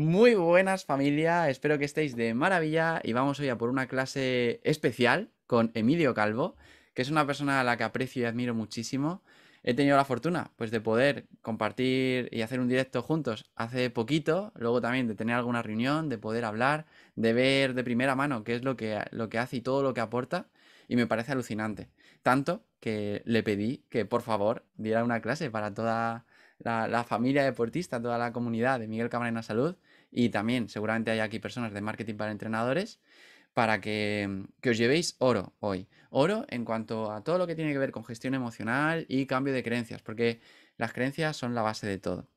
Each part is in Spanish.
Muy buenas familia, espero que estéis de maravilla y vamos hoy a por una clase especial con Emilio Calvo, que es una persona a la que aprecio y admiro muchísimo. He tenido la fortuna pues de poder compartir y hacer un directo juntos hace poquito, luego también de tener alguna reunión, de poder hablar, de ver de primera mano qué es lo que, lo que hace y todo lo que aporta y me parece alucinante. Tanto que le pedí que por favor diera una clase para toda la, la familia deportista, toda la comunidad de Miguel Camarena Salud y también seguramente hay aquí personas de marketing para entrenadores para mm, que, os llevéis oro hoy. Oro en cuanto a todo lo que tiene que ver con gestión emocional y cambio de creencias, porque las creencias son la base de todo.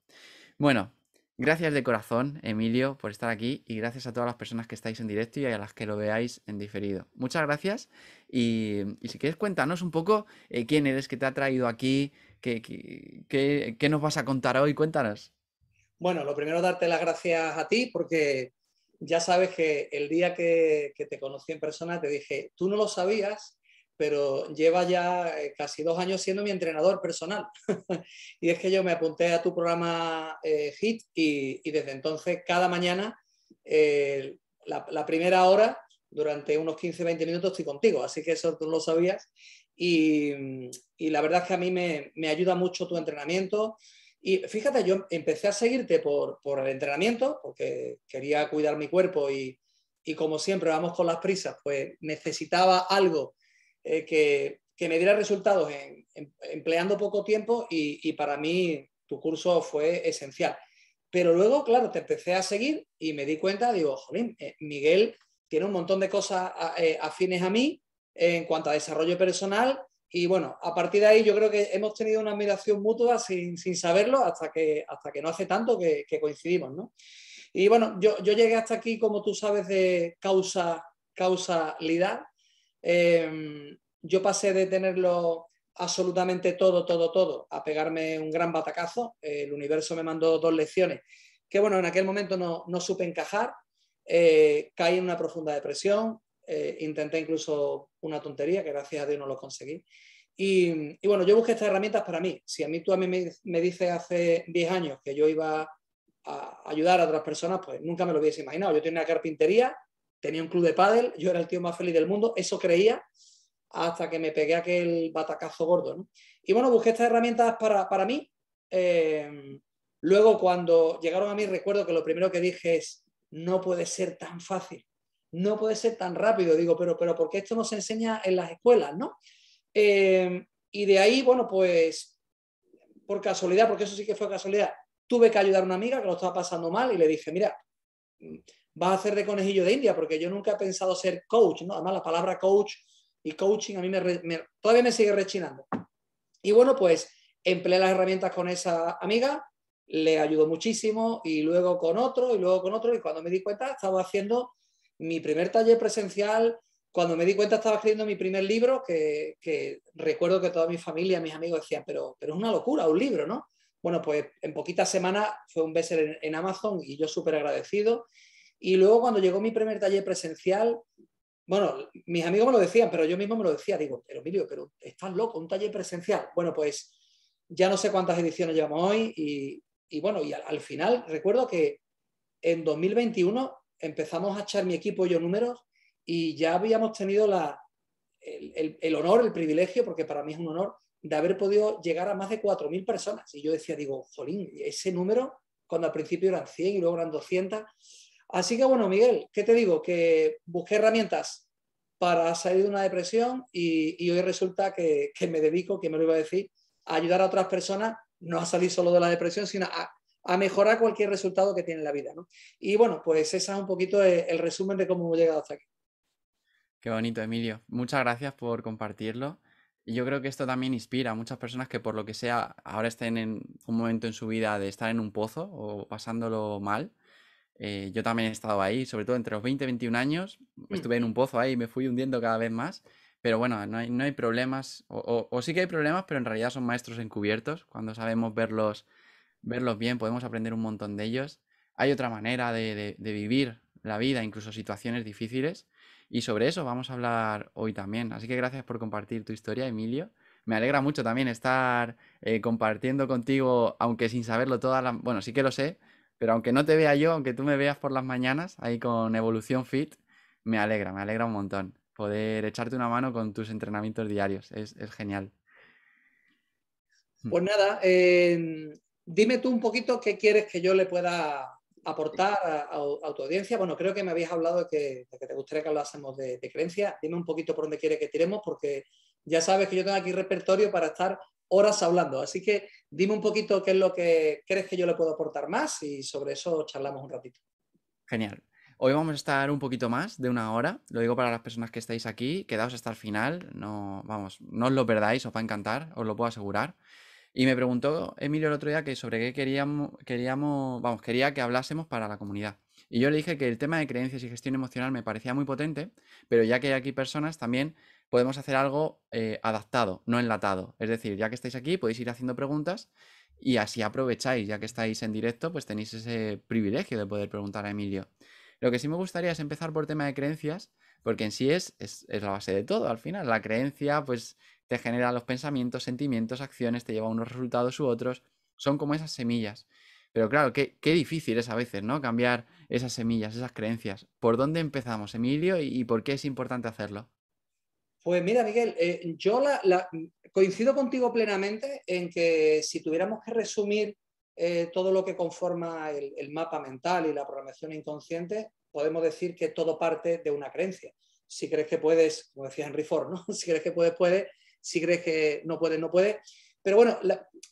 Bueno, gracias de corazón, Emilio, por estar aquí y gracias a todas las personas que estáis en directo y a las que lo veáis en diferido. Muchas gracias y, si quieres cuéntanos un poco eh, quién eres, que te ha traído aquí, qué, qué nos vas a contar hoy, cuéntanos. Bueno, lo primero darte las gracias a ti porque ya sabes que el día que, te conocí en persona te dije, tú no lo sabías, pero lleva ya eh, casi dos años siendo mi entrenador personal. y es que yo me apunté a tu programa eh, HIT y, desde entonces cada mañana, eh, la, primera hora, durante unos 15-20 minutos estoy contigo, así que eso tú lo sabías. Y, la verdad es que a mí me ayuda mucho tu entrenamiento, y fíjate, yo empecé a seguirte por, el entrenamiento, porque quería cuidar mi cuerpo y, como siempre vamos con las prisas, pues necesitaba algo eh, que, me diera resultados en, empleando poco tiempo y, para mí tu curso fue esencial. Pero luego, claro, te empecé a seguir y me di cuenta, digo, jolín, eh, Miguel tiene un montón de cosas eh, afines a mí en cuanto a desarrollo personal y bueno, a partir de ahí yo creo que hemos tenido una admiración mutua sin, sin saberlo hasta que, hasta que no hace tanto que, coincidimos, ¿no? Y bueno, yo, yo, llegué hasta aquí, como tú sabes, de causa, causalidad. Em, yo pasé de tenerlo absolutamente todo, todo, todo, a pegarme un gran batacazo. El universo me mandó dos lecciones que, bueno, en aquel momento no, no supe encajar. Eh, caí en una profunda depresión, eh, intenté incluso una tontería, que gracias a Dios no lo conseguí. Y, bueno, yo busqué estas herramientas para mí. Si a mí tú a mí me, me dices hace 10 años que yo iba a ayudar a otras personas, pues nunca me lo hubiese imaginado. Yo tenía carpintería, tenía un club de pádel, yo era el tío más feliz del mundo, eso creía hasta que me pegué aquel batacazo gordo. Y bueno, busqué estas herramientas para, mí. Em, luego, cuando llegaron a mí, recuerdo que lo primero que dije es, no puede ser tan fácil, no puede ser tan rápido. Digo, pero, pero, porque esto no se enseña en las escuelas, ¿no? Em, y de ahí, bueno, pues por casualidad, porque eso sí que fue casualidad, tuve que ayudar a una amiga que lo estaba pasando mal y le dije, mira, mm, va a hacer de conejillo de India, porque yo nunca he pensado ser coach, ¿no? Además, la palabra coach y coaching a mí me, todavía me sigue rechinando. Y bueno, pues empleé las herramientas con esa amiga, le ayudó muchísimo y luego con otro y luego con otro y cuando me di cuenta estaba haciendo mi primer taller presencial cuando me di cuenta estaba escribiendo mi primer libro, que, recuerdo que toda mi familia, mis amigos decían, pero, pero es una locura, un libro, ¿no? Bueno, pues en poquitas semanas fue un bestseller en, Amazon y yo súper agradecido. Y luego cuando llegó mi primer taller presencial, bueno, mis amigos me lo decían, pero yo mismo me lo decía, digo, pero Emilio, pero estás loco, un taller presencial. Bueno, pues ya no sé cuántas ediciones llevamos hoy y, bueno, y al, al, final recuerdo que en 2021 empezamos a echar mi equipo y yo números y ya habíamos tenido el, honor, el privilegio, porque para mí es un honor, de haber podido llegar a más de 4.000 personas. Y yo decía, digo, jolín, ese número, cuando al principio eran 100 y luego eran 200. Así que bueno, Miguel, ¿qué te digo? Que busqué herramientas para salir de una depresión y, hoy resulta que, que, me dedico, que me lo iba a decir, a ayudar a otras personas, no a salir solo de la depresión, sino a, mejorar cualquier resultado que tiene en la vida. Y bueno, pues ese es un poquito el, resumen de cómo hemos llegado hasta aquí. Qué bonito, Emilio. Muchas gracias por compartirlo. yo creo que esto también inspira a muchas personas que por lo que sea ahora estén en un momento en su vida de estar en un pozo o pasándolo mal. Eh, yo también he estado ahí, sobre todo entre los 20 y 21 años. Mm. Estuve en un pozo ahí y me fui hundiendo cada vez más. Pero bueno, no hay, problemas, o, sí que hay problemas, pero en realidad son maestros encubiertos. Cuando sabemos verlos, verlos bien, podemos aprender un montón de ellos. Hay otra manera de vivir la vida, incluso situaciones difíciles. Y sobre eso vamos a hablar hoy también. Así que gracias por compartir tu historia, Emilio. Me alegra mucho también estar eh, compartiendo contigo, aunque sin saberlo toda la... Bueno, sí que lo sé, pero aunque no te vea yo, aunque tú me veas por las mañanas ahí con Evolución Fit, me alegra, me alegra un montón poder echarte una mano con tus entrenamientos diarios. Es, genial. Pues nada, eh, dime tú un poquito qué quieres que yo le pueda aportar a, tu audiencia? Bueno, creo que me habías hablado de que, te gustaría que hablásemos de, de creencia Dime un poquito por dónde quiere que tiremos, porque ya sabes que yo tengo aquí repertorio para estar horas hablando. Así que dime un poquito qué es lo que crees que yo le puedo aportar más y sobre eso charlamos un ratito. Genial. Hoy vamos a estar un poquito más de una hora. Lo digo para las personas que estáis aquí. Quedaos hasta el final. No, vamos, no os lo perdáis, os va a encantar, os lo puedo asegurar. Y me preguntó Emilio el otro día que sobre qué queríamos, queríamos, vamos, quería que hablásemos para la comunidad. Y yo le dije que el tema de creencias y gestión emocional me parecía muy potente, pero ya que hay aquí personas, también podemos hacer algo eh, adaptado, no enlatado. Es decir, ya que estáis aquí, podéis ir haciendo preguntas y así aprovecháis, ya que estáis en directo, pues tenéis ese privilegio de poder preguntar a Emilio. Lo que sí me gustaría es empezar por tema de creencias, porque en sí es, es la base de todo al final. La creencia, pues te genera los pensamientos, sentimientos, acciones, te lleva a unos resultados u otros. Son como esas semillas. Pero claro, qué, qué difícil es a veces, ¿no? Cambiar esas semillas, esas creencias. ¿Por dónde empezamos, Emilio, y, por qué es importante hacerlo? Pues mira, Miguel, eh, yo coincido contigo plenamente en que si tuviéramos que resumir eh, todo lo que conforma el, el, mapa mental y la programación inconsciente, podemos decir que todo parte de una creencia. Si crees que puedes, como decía Henry Ford, ¿no? si crees que puedes, puedes, si crees que no puedes, no puedes. Pero bueno,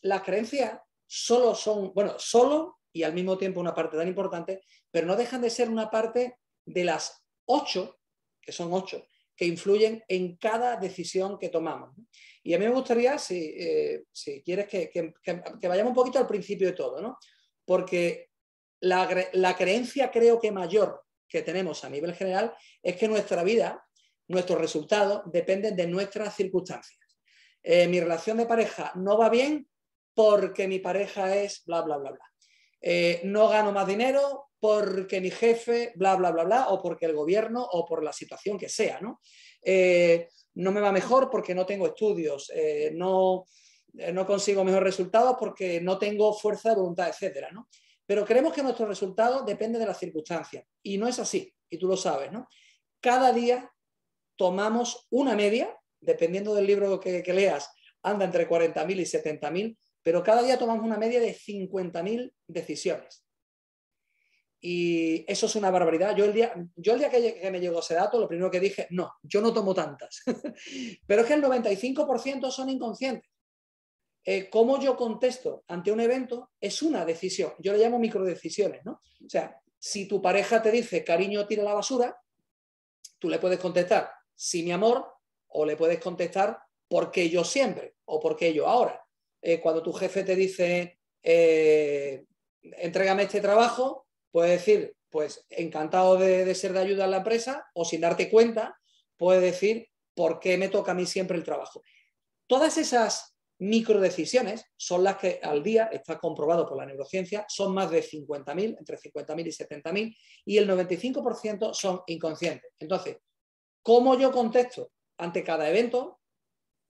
las creencias solo son, bueno, solo y al mismo tiempo una parte tan importante, pero no dejan de ser una parte de las ocho, que son ocho, que influyen en cada decisión que tomamos. Y a mí me gustaría, si, eh, quieres, que, vayamos un poquito al principio de todo, ¿no? Porque la, creencia creo que mayor que tenemos a nivel general es que nuestra vida, nuestros resultados, dependen de nuestras circunstancias. Eh, mi relación de pareja no va bien porque mi pareja es bla, bla, bla, bla. Eh, no gano más dinero porque mi jefe, bla, bla, bla, bla, o porque el gobierno o por la situación que sea, ¿no? Eh, no me va mejor porque no tengo estudios, no, no, consigo mejores resultados porque no tengo fuerza de voluntad, etcétera, ¿no? Pero creemos que nuestro resultado depende de las circunstancias y no es así, y tú lo sabes, ¿no? Cada día tomamos una media dependiendo del libro que, leas, anda entre 40.000 y 70.000, pero cada día tomamos una media de 50.000 decisiones. Y eso es una barbaridad. Yo el día, yo el día que, me llegó ese dato, lo primero que dije, no, yo no tomo tantas. pero es que el 95% son inconscientes. Eh, cómo yo contesto ante un evento es una decisión. Yo le llamo microdecisiones, ¿no? O sea, si tu pareja te dice, cariño, tira la basura, tú le puedes contestar, si mi amor, o le puedes contestar ¿por qué yo siempre o por qué yo ahora. Eh, cuando tu jefe te dice eh, entrégame este trabajo, puedes decir pues encantado de, de, ser de ayuda a la empresa o sin darte cuenta, puedes decir por qué me toca a mí siempre el trabajo. Todas esas microdecisiones son las que al día, está comprobado por la neurociencia, son más de 50.000, entre 50.000 y 70.000, y el 95% son inconscientes. Entonces, ¿cómo yo contesto? ante cada evento.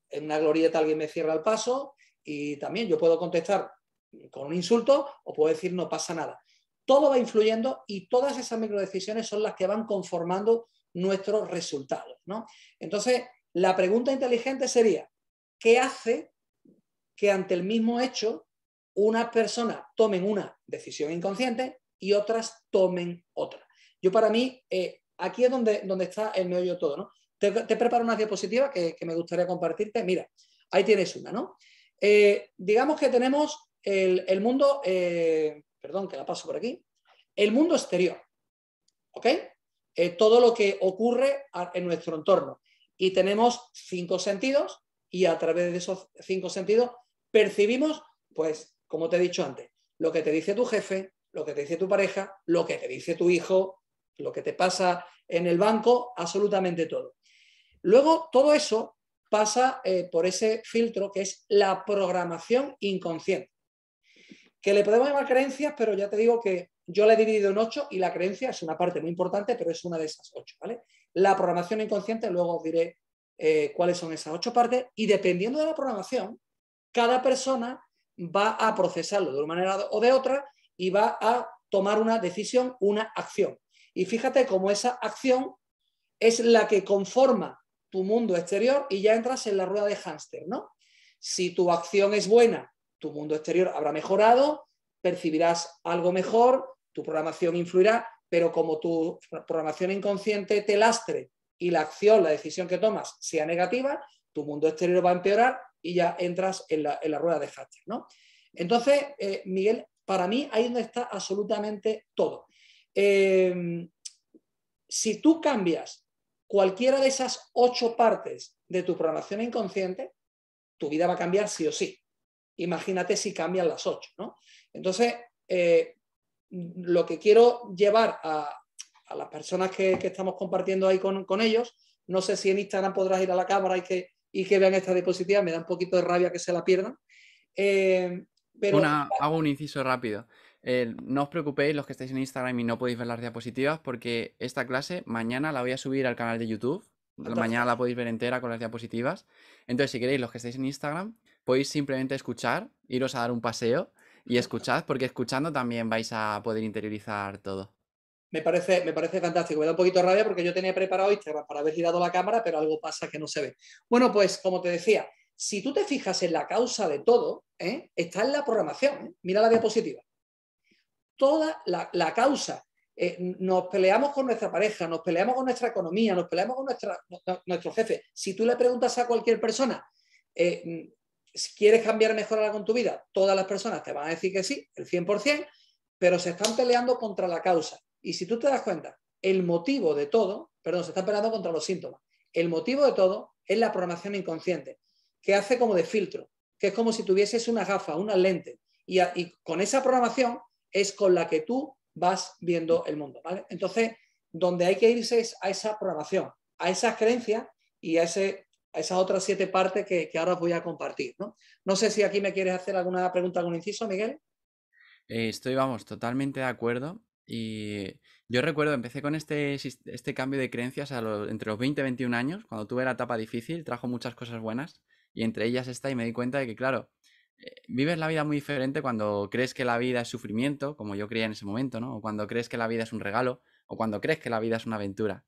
En una glorieta alguien me cierra el paso y también yo puedo contestar con un insulto o puedo decir no pasa nada. Todo va influyendo y todas esas microdecisiones son las que van conformando nuestros resultados. ¿no? Entonces, la pregunta inteligente sería, ¿qué hace que ante el mismo hecho unas personas tomen una decisión inconsciente y otras tomen otra? Yo para mí, eh, aquí es donde, donde está el meollo todo. ¿no? Te, preparo una diapositiva que, me gustaría compartirte. Mira, ahí tienes una, ¿no? Eh, digamos que tenemos el, mundo, eh, perdón, que la paso por aquí, el mundo exterior, ¿ok? Eh, todo lo que ocurre en nuestro entorno. Y tenemos cinco sentidos y a través de esos cinco sentidos percibimos, pues, como te he dicho antes, lo que te dice tu jefe, lo que te dice tu pareja, lo que te dice tu hijo, lo que te pasa en el banco, absolutamente todo. Luego, todo eso pasa eh, por ese filtro que es la programación inconsciente, que le podemos llamar creencias, pero ya te digo que yo la he dividido en ocho y la creencia es una parte muy importante, pero es una de esas ocho. ¿vale? La programación inconsciente, luego os diré eh, cuáles son esas ocho partes y dependiendo de la programación, cada persona va a procesarlo de una manera o de otra y va a tomar una decisión, una acción. Y fíjate cómo esa acción es la que conforma tu mundo exterior y ya entras en la rueda de hámster, ¿no? Si tu acción es buena, tu mundo exterior habrá mejorado, percibirás algo mejor, tu programación influirá, pero como tu programación inconsciente te lastre y la acción, la decisión que tomas sea negativa, tu mundo exterior va a empeorar y ya entras en la, rueda de hámster, ¿no? Entonces, eh, Miguel, para mí ahí donde está absolutamente todo. Eh, si tú cambias cualquiera de esas ocho partes de tu programación inconsciente, tu vida va a cambiar sí o sí. Imagínate si cambian las ocho, ¿no? Entonces, eh, lo que quiero llevar a, las personas que, estamos compartiendo ahí con, ellos, no sé si en Instagram podrás ir a la cámara y que, que vean esta diapositiva, me da un poquito de rabia que se la pierdan. Eh, pero... hago un inciso rápido. Eh, no os preocupéis los que estáis en Instagram y no podéis ver las diapositivas porque esta clase mañana la voy a subir al canal de YouTube. Mañana la podéis ver entera con las diapositivas. Entonces, si queréis, los que estáis en Instagram, podéis simplemente escuchar, iros a dar un paseo y escuchad, porque escuchando también vais a poder interiorizar todo. Me parece, me parece fantástico. Me da un poquito de rabia porque yo tenía preparado Instagram para haber girado la cámara, pero algo pasa que no se ve. Bueno, pues como te decía, si tú te fijas en la causa de todo, ¿eh? está en la programación. Mira la ah. diapositiva toda la, causa. Eh, nos peleamos con nuestra pareja, nos peleamos con nuestra economía, nos peleamos con nuestro jefe. Si tú le preguntas a cualquier persona, si eh, ¿quieres cambiar, mejorar con tu vida? Todas las personas te van a decir que sí, el 100%, pero se están peleando contra la causa. Y si tú te das cuenta, el motivo de todo, perdón, se están peleando contra los síntomas. El motivo de todo es la programación inconsciente, que hace como de filtro, que es como si tuvieses una gafa, una lente. y con esa programación es con la que tú vas viendo el mundo, ¿vale? Entonces, donde hay que irse es a esa programación, a esas creencias y a, ese, esas otras siete partes que, ahora os voy a compartir, ¿no? No sé si aquí me quieres hacer alguna pregunta, algún inciso, Miguel. Eh, estoy, vamos, totalmente de acuerdo. Y yo recuerdo, empecé con este, este cambio de creencias entre los 20 y 21 años, cuando tuve la etapa difícil, trajo muchas cosas buenas y entre ellas esta y me di cuenta de que, claro, vives la vida muy diferente cuando crees que la vida es sufrimiento, como yo creía en ese momento, ¿no? O cuando crees que la vida es un regalo, o cuando crees que la vida es una aventura.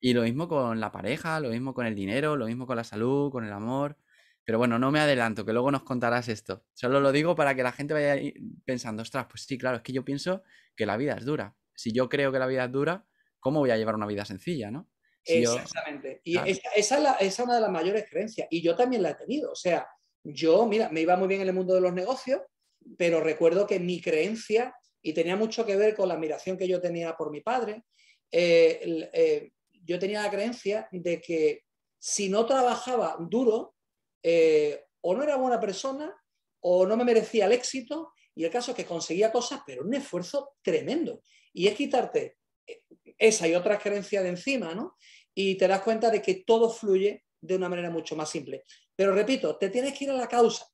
Y lo mismo con la pareja, lo mismo con el dinero, lo mismo con la salud, con el amor. Pero bueno, no me adelanto, que luego nos contarás esto. Solo lo digo para que la gente vaya pensando, ostras, pues sí, claro, es que yo pienso que la vida es dura. Si yo creo que la vida es dura, ¿cómo voy a llevar una vida sencilla, no? Exactamente. Y esa, esa es una de las mayores creencias. Y yo también la he tenido. O sea, yo, mira, me iba muy bien en el mundo de los negocios, pero recuerdo que mi creencia, y tenía mucho que ver con la admiración que yo tenía por mi padre, eh, eh, yo tenía la creencia de que si no trabajaba duro, eh, o no era buena persona, o no me merecía el éxito, y el caso es que conseguía cosas, pero un esfuerzo tremendo. Y es quitarte esa y otras creencias de encima, ¿no? Y te das cuenta de que todo fluye de una manera mucho más simple. Pero repito, te tienes que ir a la causa.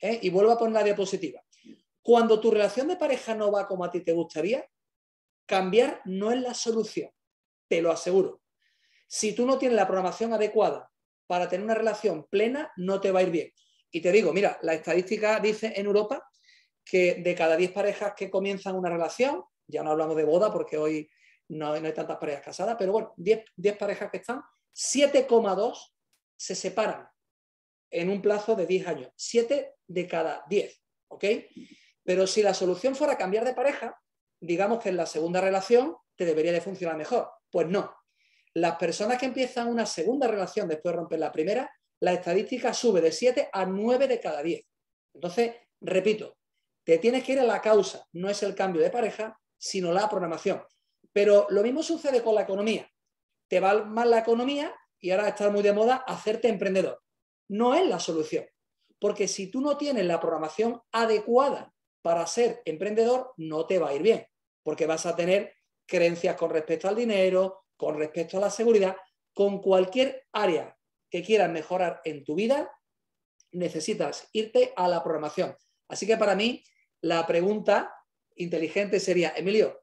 ¿eh? Y vuelvo a poner la diapositiva. Cuando tu relación de pareja no va como a ti te gustaría, cambiar no es la solución, te lo aseguro. Si tú no tienes la programación adecuada para tener una relación plena, no te va a ir bien. Y te digo, mira, la estadística dice en Europa que de cada 10 parejas que comienzan una relación, ya no hablamos de boda porque hoy no, hay, tantas parejas casadas, pero bueno, 10 parejas que están, 7,2 se separan en un plazo de 10 años, 7 de cada 10, ¿ok? Pero si la solución fuera cambiar de pareja, digamos que en la segunda relación te debería de funcionar mejor. Pues no. Las personas que empiezan una segunda relación después de romper la primera, la estadística sube de 7 a 9 de cada 10. Entonces, repito, te tienes que ir a la causa, no es el cambio de pareja, sino la programación. Pero lo mismo sucede con la economía. Te va mal la economía y ahora está muy de moda hacerte emprendedor no es la solución. Porque si tú no tienes la programación adecuada para ser emprendedor, no te va a ir bien, porque vas a tener creencias con respecto al dinero, con respecto a la seguridad, con cualquier área que quieras mejorar en tu vida, necesitas irte a la programación. Así que para mí, la pregunta inteligente sería, Emilio,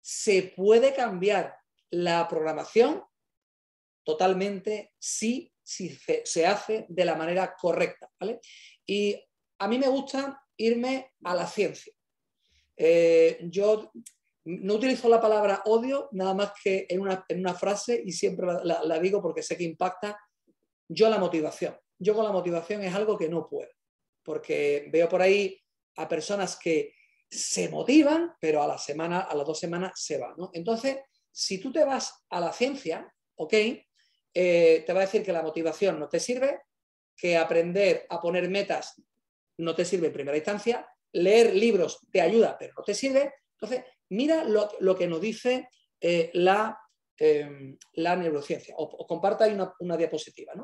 ¿se puede cambiar la programación? Totalmente sí si se, hace de la manera correcta. ¿vale? Y a mí me gusta irme a la ciencia. Eh, yo no utilizo la palabra odio nada más que en una, frase y siempre la, digo porque sé que impacta. Yo la motivación. Yo con la motivación es algo que no puedo, porque veo por ahí a personas que se motivan, pero a la semana, a las dos semanas se van. Entonces, si tú te vas a la ciencia, ¿ok? Eh, te va a decir que la motivación no te sirve, que aprender a poner metas no te sirve en primera instancia, leer libros te ayuda, pero no te sirve. Entonces, mira lo, que nos dice eh, em, la, neurociencia. O, comparto comparta ahí una, diapositiva.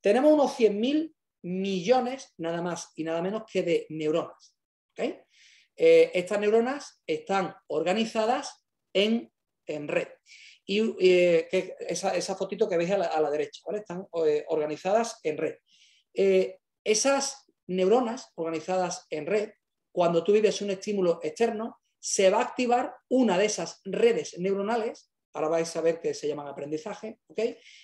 Tenemos unos 100.000 millones, nada más y nada menos, que de neuronas. Eh, estas neuronas están organizadas en red y eh, esa, fotito que veis a la, derecha, Están eh, organizadas en red. Eh, esas neuronas organizadas en red, cuando tú vives un estímulo externo, se va a activar una de esas redes neuronales, ahora vais a ver que se llaman aprendizaje,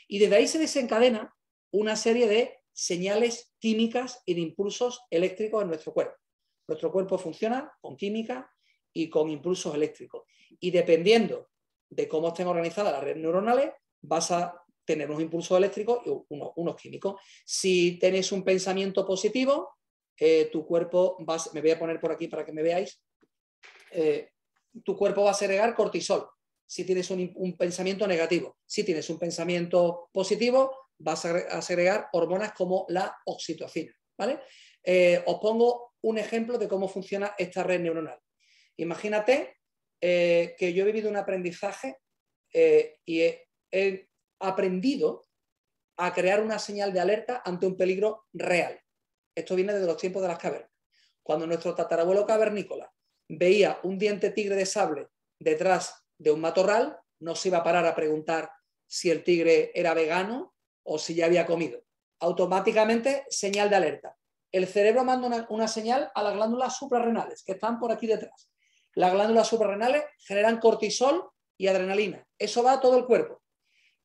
Y desde ahí se desencadena una serie de señales químicas y de impulsos eléctricos en nuestro cuerpo. Nuestro cuerpo funciona con química y con impulsos eléctricos. Y dependiendo de cómo estén organizadas las redes neuronales, vas a tener unos impulsos eléctricos y unos, químicos. Si tienes un pensamiento positivo, eh, tu cuerpo va, me voy a poner por aquí para que me veáis, eh, tu cuerpo va a segregar cortisol. Si tienes un, pensamiento negativo, si tienes un pensamiento positivo, vas a, segregar hormonas como la oxitocina. ¿vale? Eh, os pongo un ejemplo de cómo funciona esta red neuronal. Imagínate eh, que yo he vivido un aprendizaje eh, y he, aprendido a crear una señal de alerta ante un peligro real. Esto viene desde los tiempos de las cavernas. Cuando nuestro tatarabuelo cavernícola veía un diente tigre de sable detrás de un matorral, no se iba a parar a preguntar si el tigre era vegano o si ya había comido. Automáticamente, señal de alerta. El cerebro manda una señal a las glándulas suprarrenales que están por aquí detrás las glándulas suprarrenales generan cortisol y adrenalina. Eso va a todo el cuerpo.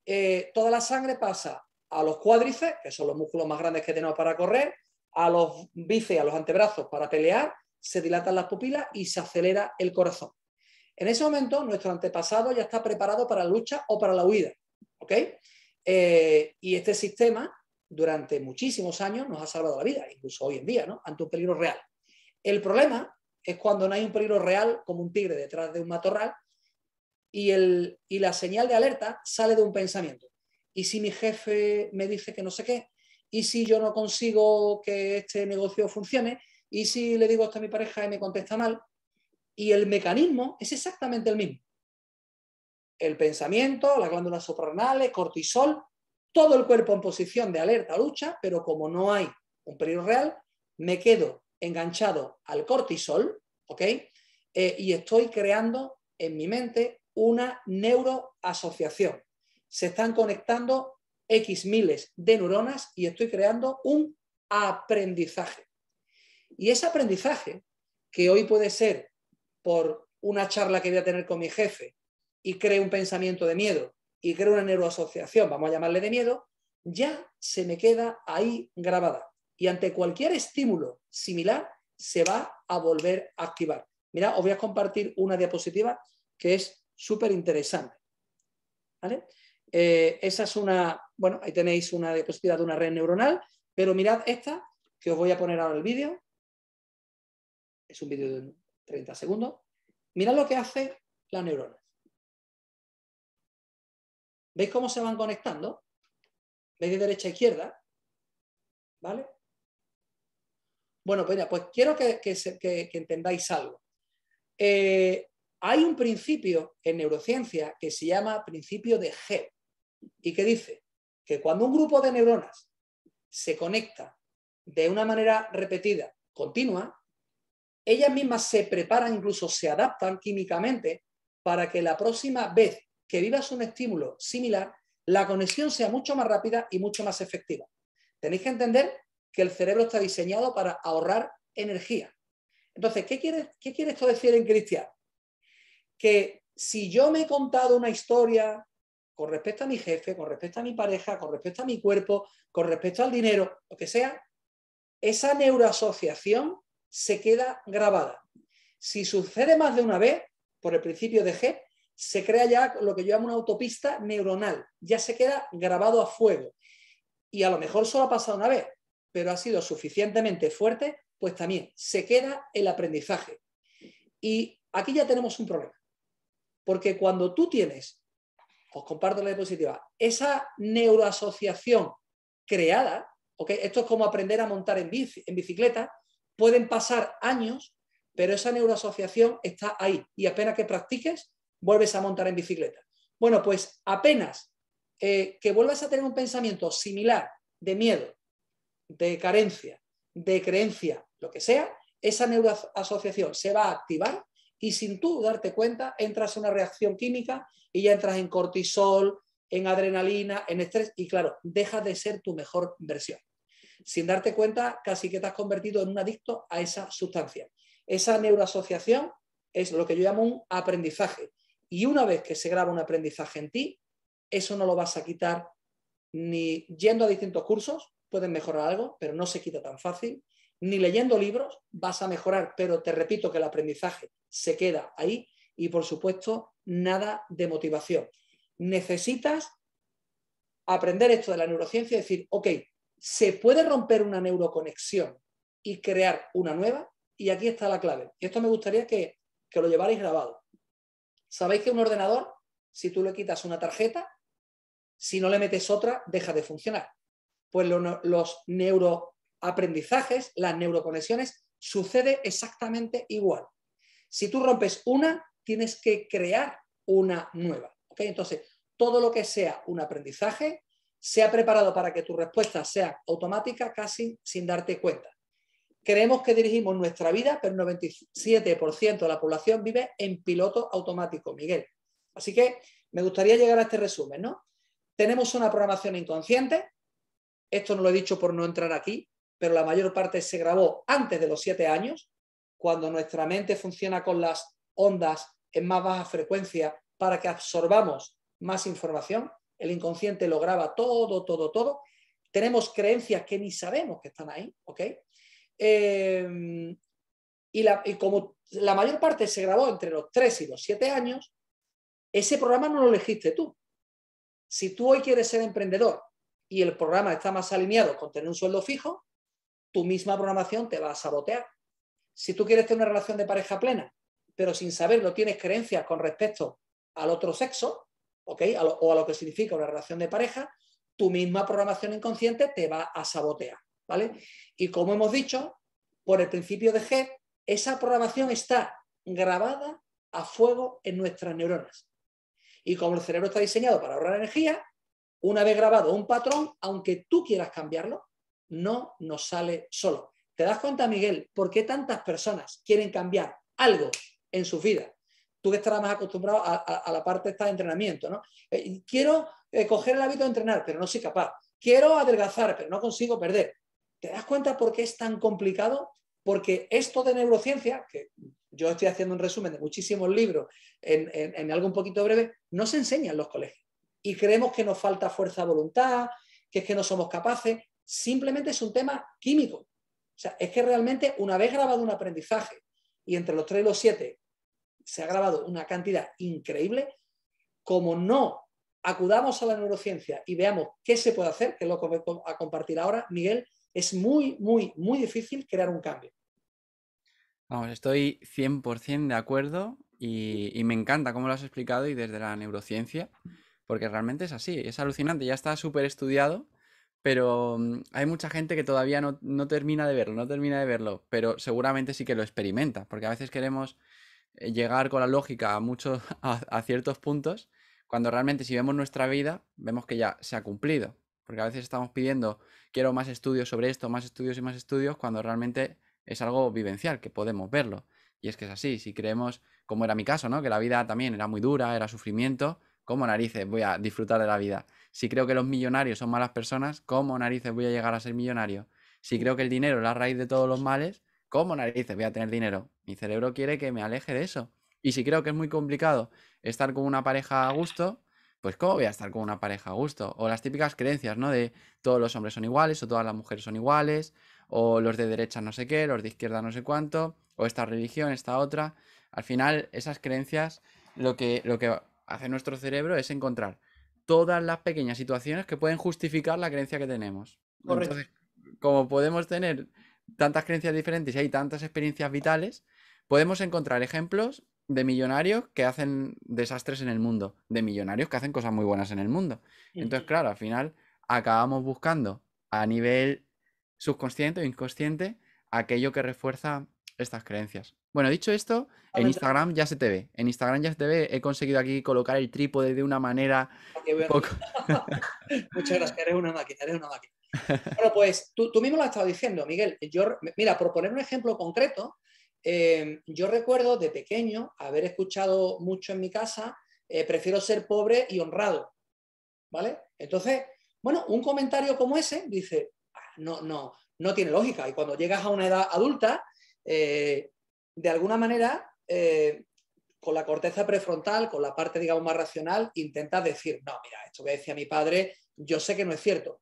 Eh, toda la sangre pasa a los cuádrices, que son los músculos más grandes que tenemos para correr, a los bíceps, a los antebrazos para pelear, se dilatan las pupilas y se acelera el corazón. En ese momento, nuestro antepasado ya está preparado para la lucha o para la huida. ¿ok? Eh, y este sistema, durante muchísimos años, nos ha salvado la vida, incluso hoy en día, ante un peligro real. El problema es cuando no hay un peligro real, como un tigre detrás de un matorral, y, y la señal de alerta sale de un pensamiento. ¿Y si mi jefe me dice que no sé qué? ¿Y si yo no consigo que este negocio funcione? ¿Y si le digo esto a mi pareja y me contesta mal? Y el mecanismo es exactamente el mismo. El pensamiento, las glándulas suprarrenales, cortisol, todo el cuerpo en posición de alerta, lucha, pero como no hay un peligro real, me quedo enganchado al cortisol, ¿ok? Eh, y estoy creando en mi mente una neuroasociación. Se están conectando X miles de neuronas y estoy creando un aprendizaje. Y ese aprendizaje, que hoy puede ser por una charla que voy a tener con mi jefe y creo un pensamiento de miedo y creo una neuroasociación, vamos a llamarle de miedo, ya se me queda ahí grabada y ante cualquier estímulo similar se va a volver a activar. Mira, os voy a compartir una diapositiva que es súper interesante. ¿Vale? Eh, esa es una, bueno, ahí tenéis una diapositiva de una red neuronal, pero mirad esta, que os voy a poner ahora el vídeo. Es un vídeo de 30 segundos. Mirad lo que hace la neurona. ¿Veis cómo se van conectando? ¿Veis de derecha a izquierda? ¿Vale? Bueno, pues, pues, quiero que, entendáis algo. Eh, hay un principio en neurociencia que se llama principio de G y que dice que cuando un grupo de neuronas se conecta de una manera repetida, continua, ellas mismas se preparan, incluso se adaptan químicamente para que la próxima vez que vivas un estímulo similar, la conexión sea mucho más rápida y mucho más efectiva. Tenéis que entender que el cerebro está diseñado para ahorrar energía. Entonces, ¿qué quiere, esto decir en cristiano? Que si yo me he contado una historia con respecto a mi jefe, con respecto a mi pareja, con respecto a mi cuerpo, con respecto al dinero, lo que sea, esa neuroasociación se queda grabada. Si sucede más de una vez, por el principio de G, se crea ya lo que yo llamo una autopista neuronal, ya se queda grabado a fuego. Y a lo mejor solo ha pasado una vez, pero ha sido suficientemente fuerte, pues también se queda el aprendizaje. Y aquí ya tenemos un problema, porque cuando tú tienes, os comparto la diapositiva, esa neuroasociación creada, esto es como aprender a montar en, bicicleta, pueden pasar años, pero esa neuroasociación está ahí y apenas que practiques, vuelves a montar en bicicleta. Bueno, pues apenas eh, que vuelvas a tener un pensamiento similar de miedo de carencia, de creencia, lo que sea, esa neuroasociación se va a activar y sin tú darte cuenta entras en una reacción química y ya entras en cortisol, en adrenalina, en estrés y claro, dejas de ser tu mejor versión. Sin darte cuenta, casi que te has convertido en un adicto a esa sustancia. Esa neuroasociación es lo que yo llamo un aprendizaje. Y una vez que se graba un aprendizaje en ti, eso no lo vas a quitar ni yendo a distintos cursos, pueden mejorar algo, pero no se quita tan fácil. Ni leyendo libros vas a mejorar, pero te repito que el aprendizaje se queda ahí y por supuesto nada de motivación. Necesitas aprender esto de la neurociencia y decir, ok, se puede romper una neuroconexión y crear una nueva y aquí está la clave. Y esto me gustaría que, que lo llevarais grabado. Sabéis que un ordenador, si tú le quitas una tarjeta, si no le metes otra, deja de funcionar. Pues los neuroaprendizajes, las neuroconexiones, sucede exactamente igual. Si tú rompes una, tienes que crear una nueva. Entonces, todo lo que sea un aprendizaje se ha preparado para que tu respuesta sea automática casi sin darte cuenta. Creemos que dirigimos nuestra vida, pero el 97% de la población vive en piloto automático, Miguel. Así que me gustaría llegar a este resumen, ¿no? Tenemos una programación inconsciente esto no lo he dicho por no entrar aquí, pero la mayor parte se grabó antes de los siete años, cuando nuestra mente funciona con las ondas en más baja frecuencia para que absorbamos más información. El inconsciente lo graba todo, todo, todo. Tenemos creencias que ni sabemos que están ahí, ¿ok? Em, y, como la mayor parte se grabó entre los tres y los siete años, ese programa no lo elegiste tú. Si tú hoy quieres ser emprendedor y el programa está más alineado con tener un sueldo fijo, tu misma programación te va a sabotear. Si tú quieres tener una relación de pareja plena, pero sin saberlo tienes creencias con respecto al otro sexo, ¿ok? o a lo que significa una relación de pareja, tu misma programación inconsciente te va a sabotear, ¿vale? Y como hemos dicho, por el principio de G, esa programación está grabada a fuego en nuestras neuronas. Y como el cerebro está diseñado para ahorrar energía, una vez grabado un patrón, aunque tú quieras cambiarlo, no nos sale solo. ¿Te das cuenta, Miguel, por qué tantas personas quieren cambiar algo en su vida? Tú que estarás más acostumbrado a, la parte esta de entrenamiento, ¿no? Eh, quiero eh, coger el hábito de entrenar, pero no soy capaz. Quiero adelgazar, pero no consigo perder. ¿Te das cuenta por qué es tan complicado? Porque esto de neurociencia, que yo estoy haciendo un resumen de muchísimos libros en algo un poquito breve, no se enseña en los colegios y creemos que nos falta fuerza de voluntad, que es que no somos capaces. Simplemente es un tema químico. O sea, es que realmente una vez grabado un aprendizaje y entre los tres y los siete se ha grabado una cantidad increíble, como no acudamos a la neurociencia y veamos qué se puede hacer, que es lo que voy a compartir ahora, Miguel, es muy, muy, muy difícil crear un cambio. Vamos, estoy 100% de acuerdo y, y, me encanta cómo lo has explicado y desde la neurociencia porque realmente es así, es alucinante, ya está súper estudiado, pero mm, hay mucha gente que todavía no, termina de verlo, no termina de verlo, pero seguramente sí que lo experimenta, porque a veces queremos eh, llegar con la lógica a, muchos, ciertos puntos, cuando realmente si vemos nuestra vida, vemos que ya se ha cumplido, porque a veces estamos pidiendo, quiero más estudios sobre esto, más estudios y más estudios, cuando realmente es algo vivencial, que podemos verlo. Y es que es así, si creemos, como era mi caso, ¿no? que la vida también era muy dura, era sufrimiento, ¿Cómo narices voy a disfrutar de la vida? Si creo que los millonarios son malas personas, ¿cómo narices voy a llegar a ser millonario? Si creo que el dinero es la raíz de todos los males, ¿cómo narices voy a tener dinero? Mi cerebro quiere que me aleje de eso. Y si creo que es muy complicado estar con una pareja a gusto, pues ¿cómo voy a estar con una pareja a gusto? O las típicas creencias, ¿no? De todos los hombres son iguales o todas las mujeres son iguales, o los de derecha no sé qué, los de izquierda no sé cuánto, o esta religión, esta otra. Al final, esas creencias lo que, lo que hace nuestro cerebro es encontrar todas las pequeñas situaciones que pueden justificar la creencia que tenemos. como podemos tener tantas creencias diferentes y hay tantas experiencias vitales, podemos encontrar ejemplos de millonarios que hacen desastres en el mundo, de millonarios que hacen cosas muy buenas en el mundo. Entonces, claro, al final acabamos buscando a nivel subconsciente o inconsciente aquello que refuerza estas creencias. Bueno, dicho esto, en Instagram ya se te ve. En Instagram ya se te ve. He conseguido aquí colocar el trípode de una manera. Ah, Muchas gracias, eres una máquina, eres una máquina. Bueno, pues tú, tú mismo lo has estado diciendo, Miguel. Yo, mira, por poner un ejemplo concreto, em, yo recuerdo de pequeño haber escuchado mucho en mi casa, eh, prefiero ser pobre y honrado. ¿Vale? Entonces, bueno, un comentario como ese dice, ah, no, no, no tiene lógica. Y cuando llegas a una edad adulta, eh, de alguna manera, eh, con la corteza prefrontal, con la parte, digamos, más racional, intenta decir, no, mira, esto que decía mi padre, yo sé que no es cierto.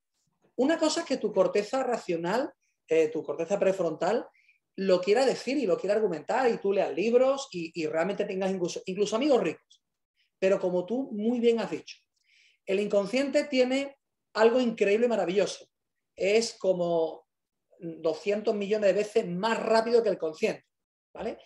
Una cosa es que tu corteza racional, eh, tu corteza prefrontal, lo quiera decir y lo quiera argumentar y tú leas libros y, realmente tengas incluso, incluso amigos ricos. Pero como tú muy bien has dicho, el inconsciente tiene algo increíble y maravilloso. Es como 200 millones de veces más rápido que el consciente, ¿vale?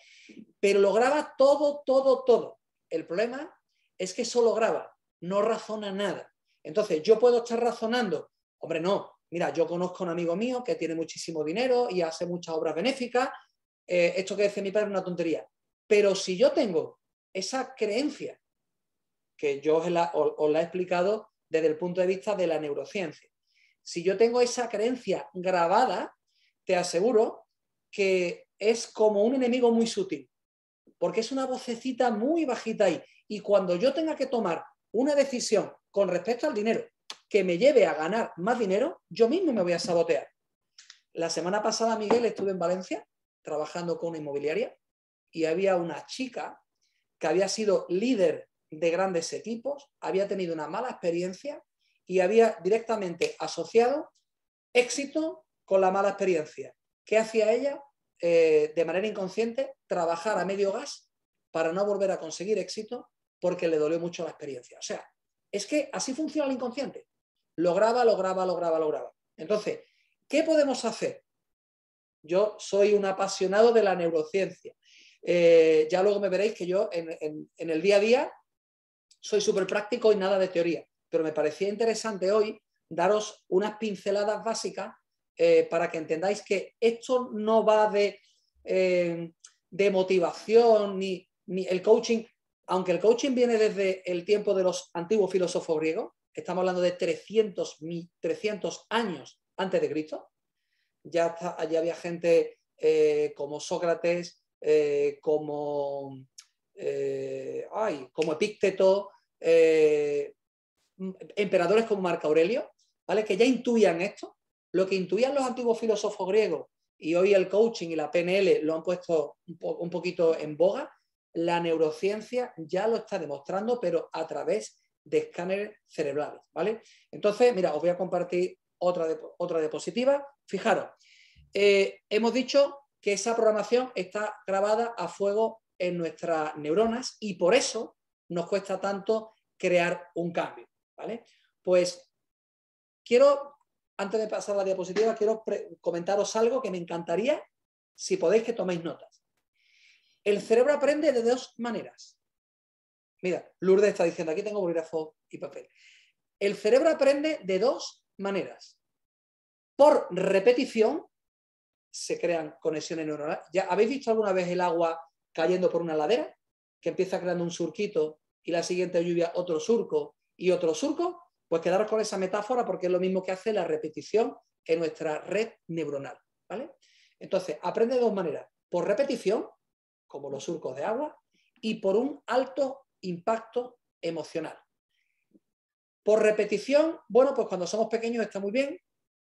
Pero lo graba todo, todo, todo. El problema es que solo graba, no razona nada. Entonces, yo puedo estar razonando, hombre, no, mira, yo conozco a un amigo mío que tiene muchísimo dinero y hace muchas obras benéficas, eh, esto que dice mi padre es una tontería. Pero si yo tengo esa creencia, que yo os la he explicado desde el punto de vista de la neurociencia, si yo tengo esa creencia grabada, te aseguro que es como un enemigo muy sutil, porque es una vocecita muy bajita ahí. Y cuando yo tenga que tomar una decisión con respecto al dinero que me lleve a ganar más dinero, yo mismo me voy a sabotear. La semana pasada, Miguel, estuve en Valencia trabajando con una inmobiliaria y había una chica que había sido líder de grandes equipos, había tenido una mala experiencia y había directamente asociado éxito con la mala experiencia. ¿Qué hacía ella? Eh, de manera inconsciente, trabajar a medio gas para no volver a conseguir éxito porque le dolió mucho la experiencia. O sea, es que así funciona el inconsciente. Lograba, lograba, lograba, lograba. Entonces, ¿qué podemos hacer? Yo soy un apasionado de la neurociencia. Eh, ya luego me veréis que yo en, en el día a día soy súper práctico y nada de teoría, pero me parecía interesante hoy daros unas pinceladas básicas eh, para que entendáis que esto no va de, eh, de motivación ni, el coaching, aunque el coaching viene desde el tiempo de los antiguos filósofos griegos, estamos hablando de 300, años antes de Cristo, ya, está, había gente eh, como Sócrates, como, como Epícteto, emperadores como Marco Aurelio, ¿vale? que ya intuían esto lo que intuían los antiguos filósofos griegos y hoy el coaching y la PNL lo han puesto un, poquito en boga, la neurociencia ya lo está demostrando, pero a través de escáneres cerebrales, ¿vale? Entonces, mira, os voy a compartir otra, de, otra diapositiva. Fijaros, eh, hemos dicho que esa programación está grabada a fuego en nuestras neuronas y por eso nos cuesta tanto crear un cambio, ¿vale? Pues quiero antes de pasar a la diapositiva, quiero comentaros algo que me encantaría, si podéis, que toméis notas. El cerebro aprende de dos maneras. Mira, Lourdes está diciendo, aquí tengo bolígrafo y papel. El cerebro aprende de dos maneras. Por repetición, se crean conexiones neuronales. ¿Ya habéis visto alguna vez el agua cayendo por una ladera? Que empieza creando un surquito y la siguiente lluvia otro surco y otro surco. Pues quedaros con esa metáfora porque es lo mismo que hace la repetición en nuestra red neuronal. ¿vale? Entonces, aprende de dos maneras. Por repetición, como los surcos de agua, y por un alto impacto emocional. Por repetición, bueno, pues cuando somos pequeños está muy bien,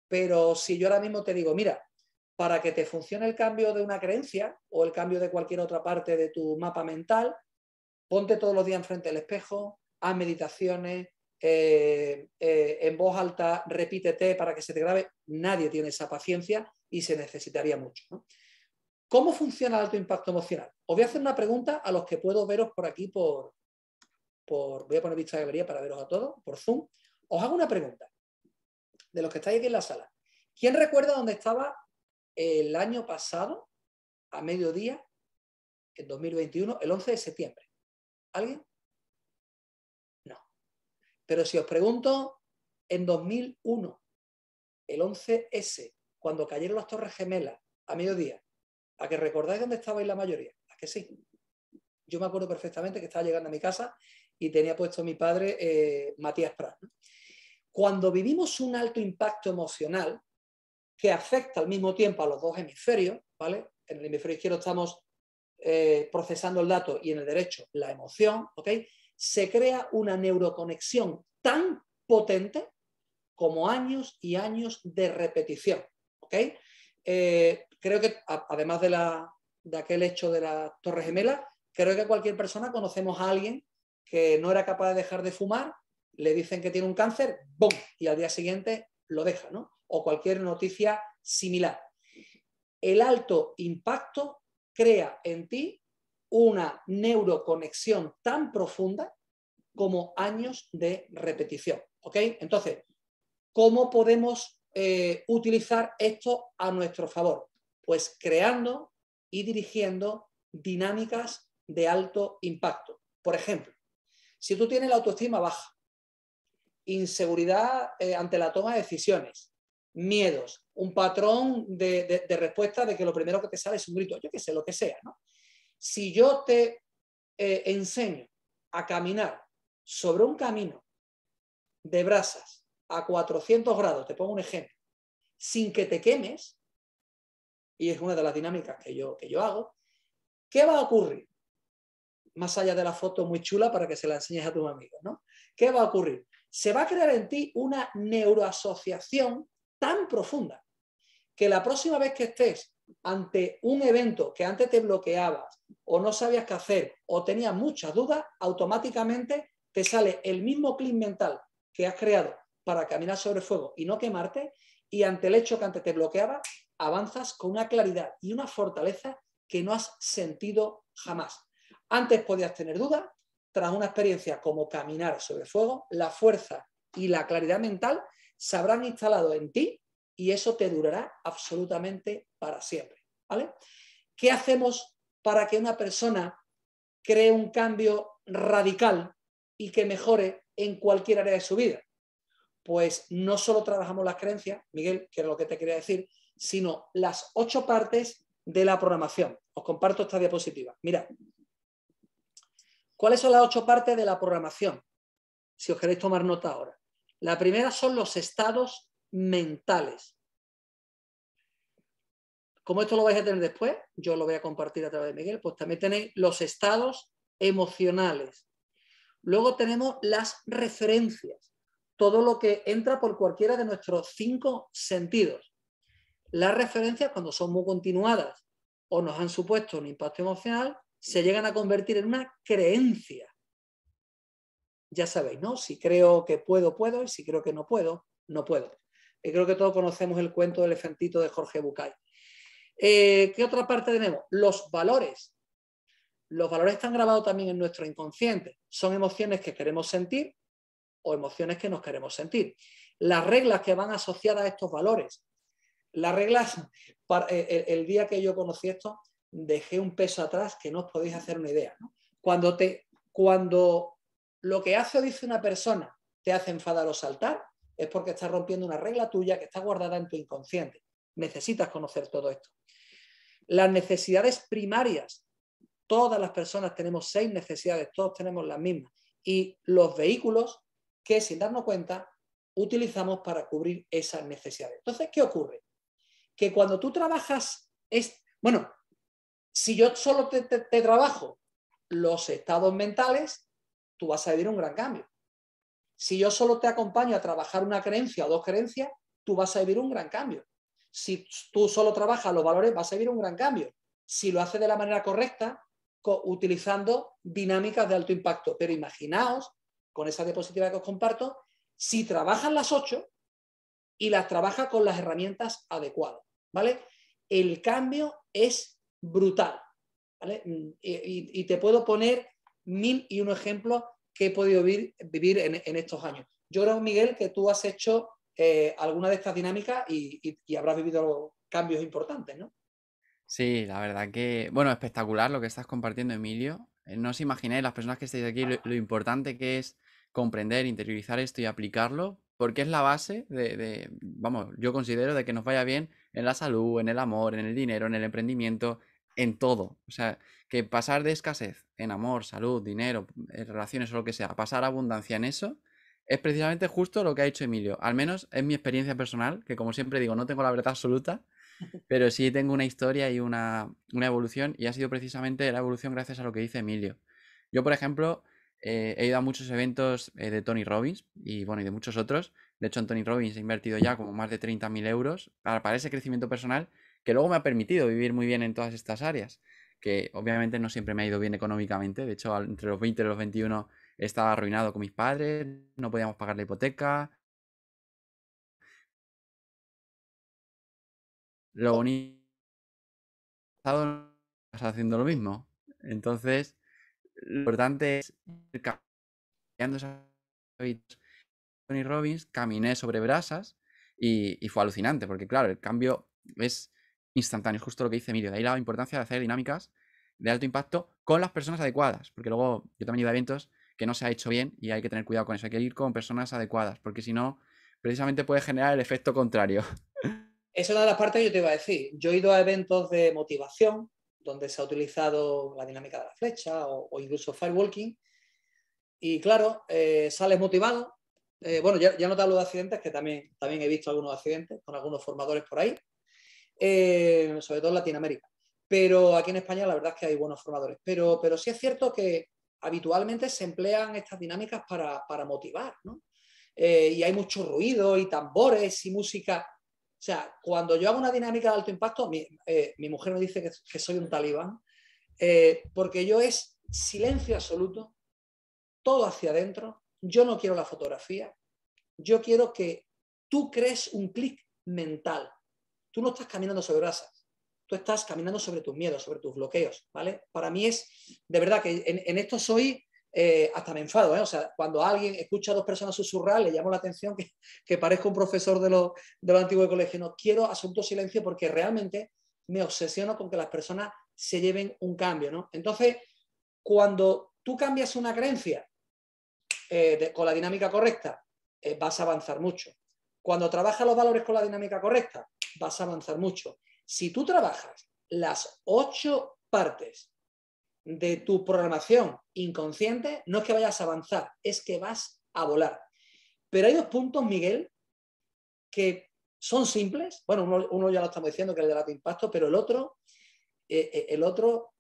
pero si yo ahora mismo te digo, mira, para que te funcione el cambio de una creencia o el cambio de cualquier otra parte de tu mapa mental, ponte todos los días enfrente del espejo, haz meditaciones, eh, eh, en voz alta, repítete para que se te grabe, nadie tiene esa paciencia y se necesitaría mucho. ¿Cómo funciona el alto impacto emocional? Os voy a hacer una pregunta a los que puedo veros por aquí, por, por voy a poner vista de galería para veros a todos, por Zoom. Os hago una pregunta de los que estáis aquí en la sala. ¿Quién recuerda dónde estaba el año pasado, a mediodía, en 2021, el 11 de septiembre? ¿Alguien? Pero si os pregunto, en 2001, el 11S, cuando cayeron las Torres Gemelas a mediodía, ¿a que recordáis dónde estabais la mayoría? ¿A que sí? Yo me acuerdo perfectamente que estaba llegando a mi casa y tenía puesto mi padre eh, Matías Prat. Cuando vivimos un alto impacto emocional que afecta al mismo tiempo a los dos hemisferios, ¿vale? En el hemisferio izquierdo estamos eh, procesando el dato y en el derecho la emoción, ¿ok? se crea una neuroconexión tan potente como años y años de repetición. Eh, creo que además de, de aquel hecho de la Torre Gemela, creo que cualquier persona conocemos a alguien que no era capaz de dejar de fumar, le dicen que tiene un cáncer, ¡bum! Y al día siguiente lo deja, ¿no? O cualquier noticia similar. El alto impacto crea en ti una neuroconexión tan profunda como años de repetición. ¿Ok? Entonces, ¿cómo podemos eh, utilizar esto a nuestro favor? Pues creando y dirigiendo dinámicas de alto impacto. Por ejemplo, si tú tienes la autoestima baja, inseguridad eh, ante la toma de decisiones, miedos, un patrón de, respuesta de que lo primero que te sale es un grito, yo que sé, lo que sea, ¿no? Si yo te eh, enseño a caminar sobre un camino de brasas a 400 grados, te pongo un ejemplo, sin que te quemes, y es una de las dinámicas que yo, que yo hago, ¿qué va a ocurrir? Más allá de la foto muy chula para que se la enseñes a tus amigos, ¿no? ¿Qué va a ocurrir? Se va a crear en ti una neuroasociación tan profunda que la próxima vez que estés ante un evento que antes te bloqueabas o no sabías qué hacer o tenías muchas dudas, automáticamente te sale el mismo clic mental que has creado para caminar sobre fuego y no quemarte y ante el hecho que antes te bloqueaba, avanzas con una claridad y una fortaleza que no has sentido jamás. Antes podías tener dudas, tras una experiencia como caminar sobre fuego, la fuerza y la claridad mental se habrán instalado en ti y eso te durará absolutamente para siempre. ¿vale? ¿Qué hacemos para que una persona cree un cambio radical y que mejore en cualquier área de su vida? Pues no solo trabajamos las creencias, Miguel, que era lo que te quería decir, sino las ocho partes de la programación. Os comparto esta diapositiva. Mira, ¿cuáles son las ocho partes de la programación? Si os queréis tomar nota ahora. La primera son los estados mentales. Como esto lo vais a tener después, yo lo voy a compartir a través de Miguel, pues también tenéis los estados emocionales. Luego tenemos las referencias, todo lo que entra por cualquiera de nuestros cinco sentidos. Las referencias, cuando son muy continuadas o nos han supuesto un impacto emocional, se llegan a convertir en una creencia. Ya sabéis, ¿no? Si creo que puedo, puedo, y si creo que no puedo, no puedo creo que todos conocemos el cuento del elefantito de Jorge Bucay. Eh, ¿Qué otra parte tenemos? Los valores. Los valores están grabados también en nuestro inconsciente. Son emociones que queremos sentir o emociones que nos queremos sentir. Las reglas que van asociadas a estos valores. Las reglas, eh, el, día que yo conocí esto, dejé un peso atrás que no os podéis hacer una idea. Cuando, te, cuando lo que hace o dice una persona te hace enfadar o saltar, es porque estás rompiendo una regla tuya que está guardada en tu inconsciente. Necesitas conocer todo esto. Las necesidades primarias. Todas las personas tenemos seis necesidades, todos tenemos las mismas. Y los vehículos que, sin darnos cuenta, utilizamos para cubrir esas necesidades. Entonces, ¿qué ocurre? Que cuando tú trabajas, es, bueno, si yo solo te, te trabajo los estados mentales, tú vas a vivir un gran cambio. Si yo solo te acompaño a trabajar una creencia o dos creencias, tú vas a vivir un gran cambio. Si tú solo trabajas los valores, vas a vivir un gran cambio. Si lo haces de la manera correcta, utilizando dinámicas de alto impacto. Pero imaginaos, con esa diapositiva que os comparto, si trabajas las ocho y las trabajas con las herramientas adecuadas, ¿vale? El cambio es brutal, mm, Y, te puedo poner mil y uno ejemplos que he podido vivir, en, estos años. Yo creo, Miguel, que tú has hecho eh, alguna de estas dinámicas y, habrás vivido cambios importantes, ¿no? Sí, la verdad que, bueno, espectacular lo que estás compartiendo, Emilio. Eh, no os imagináis, las personas que estáis aquí, lo, importante que es comprender, interiorizar esto y aplicarlo, porque es la base de, de, vamos, yo considero de que nos vaya bien en la salud, en el amor, en el dinero, en el emprendimiento, en todo. O sea, que pasar de escasez en amor, salud, dinero, eh, relaciones o lo que sea, pasar abundancia en eso, es precisamente justo lo que ha hecho Emilio. Al menos es mi experiencia personal, que como siempre digo, no tengo la verdad absoluta, pero sí tengo una historia y una, evolución, y ha sido precisamente la evolución gracias a lo que dice Emilio. Yo, por ejemplo, eh, he ido a muchos eventos eh, de Tony Robbins y bueno, y de muchos otros. De hecho, en Tony Robbins he invertido ya como más de 30.000 euros para, para ese crecimiento personal que luego me ha permitido vivir muy bien en todas estas áreas, que obviamente no siempre me ha ido bien económicamente, de hecho entre los 20 y los 21 estaba arruinado con mis padres, no podíamos pagar la hipoteca. Lo bonito oh. haciendo lo mismo. Entonces, lo importante es ir cambiando Tony Robbins caminé sobre brasas y fue alucinante, porque claro, el cambio es instantáneos, justo lo que dice Emilio. De ahí la importancia de hacer dinámicas de alto impacto con las personas adecuadas, porque luego yo también he ido a eventos que no se ha hecho bien y hay que tener cuidado con eso, hay que ir con personas adecuadas, porque si no, precisamente puede generar el efecto contrario. Esa es una de las partes que yo te iba a decir. Yo he ido a eventos de motivación, donde se ha utilizado la dinámica de la flecha o, incluso firewalking, y claro, eh, sales motivado. Eh, bueno, ya, ya, no te hablo accidentes, que también, también he visto algunos accidentes con algunos formadores por ahí, eh, sobre todo en Latinoamérica. Pero aquí en España la verdad es que hay buenos formadores. Pero, sí es cierto que habitualmente se emplean estas dinámicas para, motivar, eh, y hay mucho ruido y tambores y música. O sea, cuando yo hago una dinámica de alto impacto, mi, eh, mujer me dice que, soy un talibán, porque yo es silencio absoluto, todo hacia adentro, yo no quiero la fotografía, yo quiero que tú crees un clic mental, Tú no estás caminando sobre brasas, tú estás caminando sobre tus miedos, sobre tus bloqueos, ¿vale? Para mí es, de verdad que en, esto soy, eh, hasta me enfado, ¿eh? O sea, cuando alguien escucha a dos personas susurrar, le llamo la atención que, parezca un profesor de los antiguos colegios. No quiero asunto silencio porque realmente me obsesiono con que las personas se lleven un cambio, ¿no? Entonces, cuando tú cambias una creencia eh, con la dinámica correcta, vas a avanzar mucho. Cuando trabajas los valores con la dinámica correcta, vas a avanzar mucho. Si tú trabajas las ocho partes de tu programación inconsciente, no es que vayas a avanzar, es que vas a volar. Pero hay dos puntos, Miguel, que son simples. Bueno, uno, ya lo estamos diciendo, que es el la alto impacto, pero el otro, eh, eh, el otro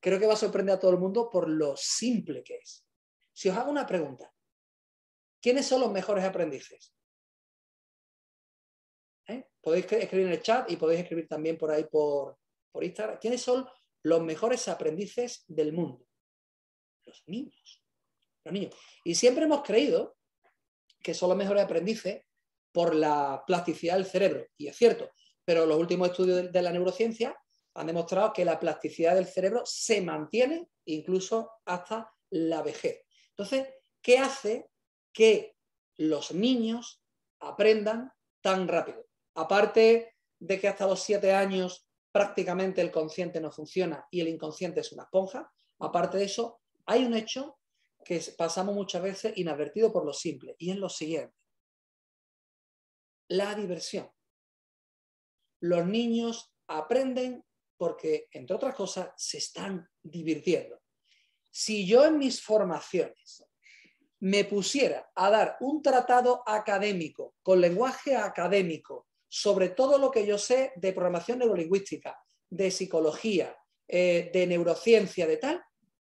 creo que va a sorprender a todo el mundo por lo simple que es. Si os hago una pregunta, ¿quiénes son los mejores aprendices? Podéis escribir en el chat y podéis escribir también por ahí por, Instagram. ¿Quiénes son los mejores aprendices del mundo? Los niños. Los niños. Y siempre hemos creído que son los mejores aprendices por la plasticidad del cerebro. Y es cierto, pero los últimos estudios de la neurociencia han demostrado que la plasticidad del cerebro se mantiene incluso hasta la vejez. Entonces, ¿qué hace que los niños aprendan tan rápido? Aparte de que hasta los siete años prácticamente el consciente no funciona y el inconsciente es una esponja, aparte de eso, hay un hecho que pasamos muchas veces inadvertido por lo simple, y es lo siguiente. La diversión. Los niños aprenden porque, entre otras cosas, se están divirtiendo. Si yo en mis formaciones me pusiera a dar un tratado académico, con lenguaje académico, sobre todo lo que yo sé de programación neurolingüística, de psicología, eh, de neurociencia, de tal,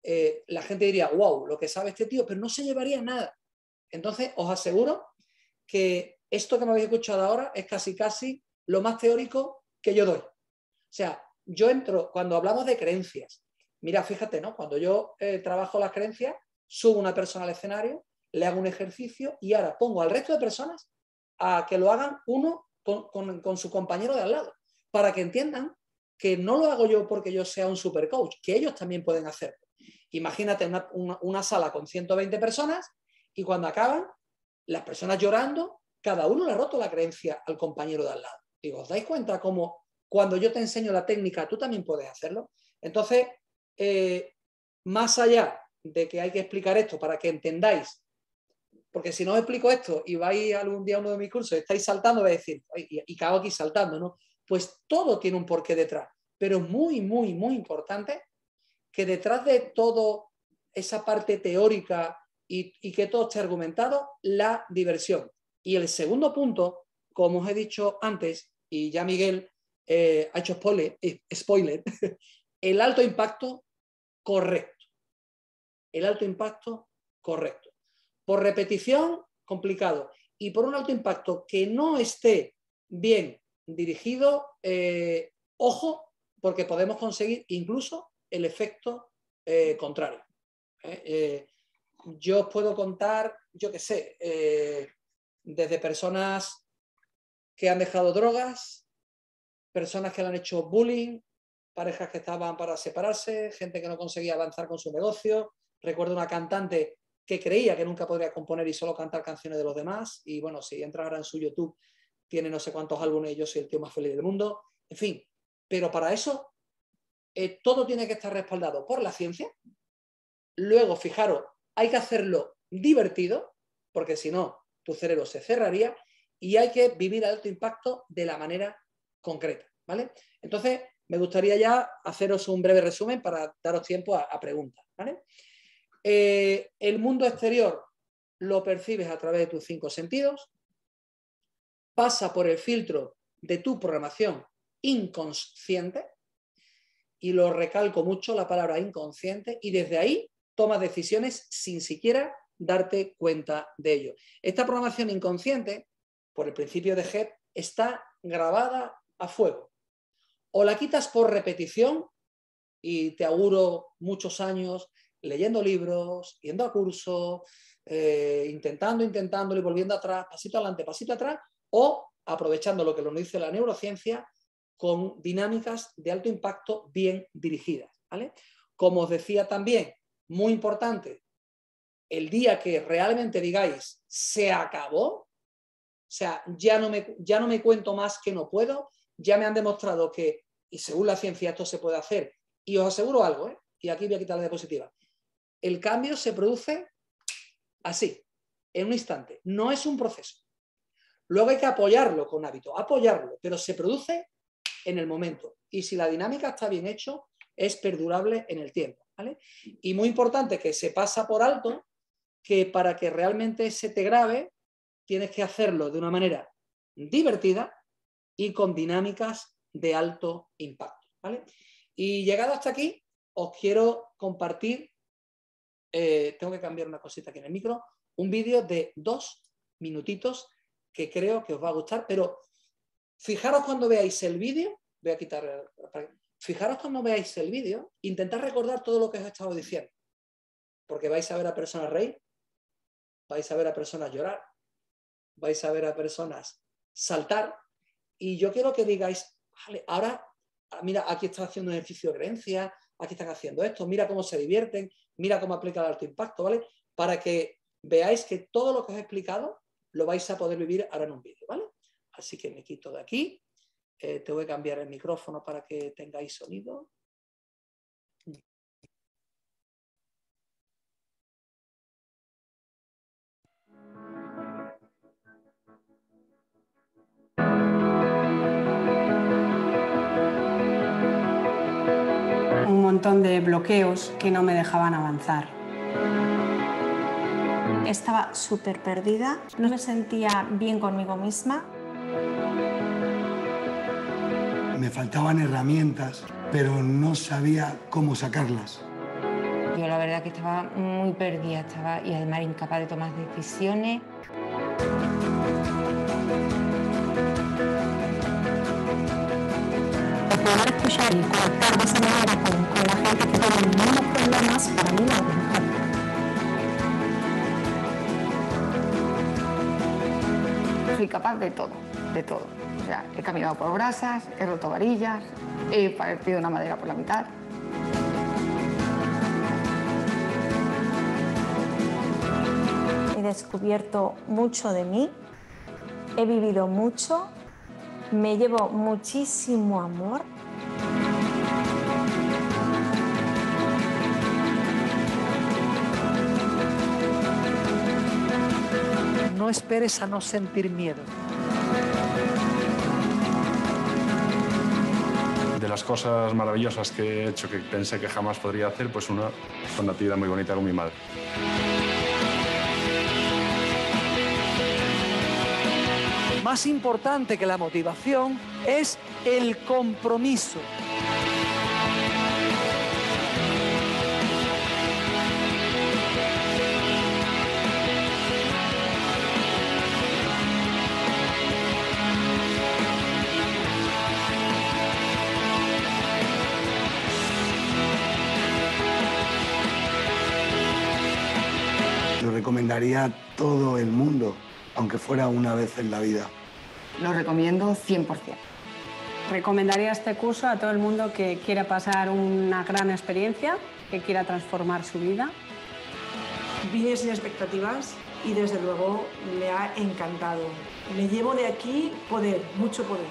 eh, la gente diría, wow, lo que sabe este tío, pero no se llevaría nada. Entonces, os aseguro que esto que me habéis escuchado ahora es casi, casi lo más teórico que yo doy. O sea, yo entro, cuando hablamos de creencias, mira, fíjate, ¿no? Cuando yo eh, trabajo las creencias, subo una persona al escenario, le hago un ejercicio y ahora pongo al resto de personas a que lo hagan uno con, su compañero de al lado, para que entiendan que no lo hago yo porque yo sea un super coach, que ellos también pueden hacerlo. Imagínate una, sala con 120 personas y cuando acaban, las personas llorando, cada uno le ha roto la creencia al compañero de al lado. Digo, ¿os dais cuenta cómo cuando yo te enseño la técnica tú también puedes hacerlo? Entonces, eh, más allá de que hay que explicar esto para que entendáis porque si no os explico esto y vais algún día a uno de mis cursos, estáis saltando, vais a decir, y, cago aquí saltando, ¿no? Pues todo tiene un porqué detrás. Pero es muy, muy, muy importante que detrás de todo esa parte teórica y, que todo esté argumentado, la diversión. Y el segundo punto, como os he dicho antes, y ya Miguel eh, ha hecho spoiler eh, el alto impacto correcto. El alto impacto correcto. Por repetición, complicado. Y por un alto impacto que no esté bien dirigido, eh, ojo, porque podemos conseguir incluso el efecto eh, contrario. ¿eh? yo os puedo contar, yo qué sé, desde personas que han dejado drogas, personas que le han hecho bullying, parejas que estaban para separarse, gente que no conseguía avanzar con su negocio. Recuerdo una cantante que creía que nunca podría componer y solo cantar canciones de los demás. Y bueno, si entras ahora en su YouTube, tiene no sé cuántos álbumes y yo soy el tío más feliz del mundo. En fin, pero para eso eh, todo tiene que estar respaldado por la ciencia. Luego, fijaros, hay que hacerlo divertido, porque si no, tu cerebro se cerraría y hay que vivir alto impacto de la manera concreta. ¿vale? Entonces, me gustaría ya haceros un breve resumen para daros tiempo a, a preguntas. ¿vale? Eh, el mundo exterior lo percibes a través de tus cinco sentidos, pasa por el filtro de tu programación inconsciente, y lo recalco mucho la palabra inconsciente, y desde ahí tomas decisiones sin siquiera darte cuenta de ello. Esta programación inconsciente, por el principio de GEP, está grabada a fuego. O la quitas por repetición, y te auguro muchos años leyendo libros, yendo a cursos, eh, intentando, intentando y volviendo atrás, pasito adelante, pasito atrás, o aprovechando lo que nos dice la neurociencia con dinámicas de alto impacto bien dirigidas. Como os decía también, muy importante, el día que realmente digáis, se acabó, o sea, ya no, me, ya no me cuento más que no puedo, ya me han demostrado que, y según la ciencia, esto se puede hacer. Y os aseguro algo, ¿eh? y aquí voy a quitar la diapositiva el cambio se produce así, en un instante. No es un proceso. Luego hay que apoyarlo con hábito, apoyarlo, pero se produce en el momento. Y si la dinámica está bien hecho, es perdurable en el tiempo. Y muy importante que se pasa por alto que para que realmente se te grave, tienes que hacerlo de una manera divertida y con dinámicas de alto impacto. ¿vale? Y llegado hasta aquí, os quiero compartir eh, tengo que cambiar una cosita aquí en el micro, un vídeo de dos minutitos que creo que os va a gustar, pero fijaros cuando veáis el vídeo, voy a quitar, fijaros cuando veáis el vídeo, intentad recordar todo lo que os he estado diciendo, porque vais a ver a personas reír, vais a ver a personas llorar, vais a ver a personas saltar, y yo quiero que digáis, vale, ahora, ah, mira, aquí está haciendo un ejercicio de creencia, aquí están haciendo esto, mira cómo se divierten, mira cómo aplica el alto impacto, ¿vale? Para que veáis que todo lo que os he explicado lo vais a poder vivir ahora en un vídeo, ¿vale? Así que me quito de aquí, eh, te voy a cambiar el micrófono para que tengáis sonido. montón de bloqueos que no me dejaban avanzar. Estaba súper perdida, no me sentía bien conmigo misma. Me faltaban herramientas, pero no sabía cómo sacarlas. Yo la verdad que estaba muy perdida, estaba y además incapaz de tomar decisiones. escuchar y la gente que tiene problemas para mí la soy capaz de todo, de todo. O sea, he caminado por brasas, he roto varillas, he partido una madera por la mitad. He descubierto mucho de mí, he vivido mucho, me llevo muchísimo amor esperes a no sentir miedo. De las cosas maravillosas que he hecho que pensé que jamás podría hacer, pues una, una actividad muy bonita con mi madre. Más importante que la motivación es el compromiso. todo el mundo, aunque fuera una vez en la vida. Lo recomiendo 100%. Recomendaría este curso a todo el mundo que quiera pasar una gran experiencia, que quiera transformar su vida. Vine sin expectativas y desde luego me ha encantado. Me llevo de aquí poder, mucho poder.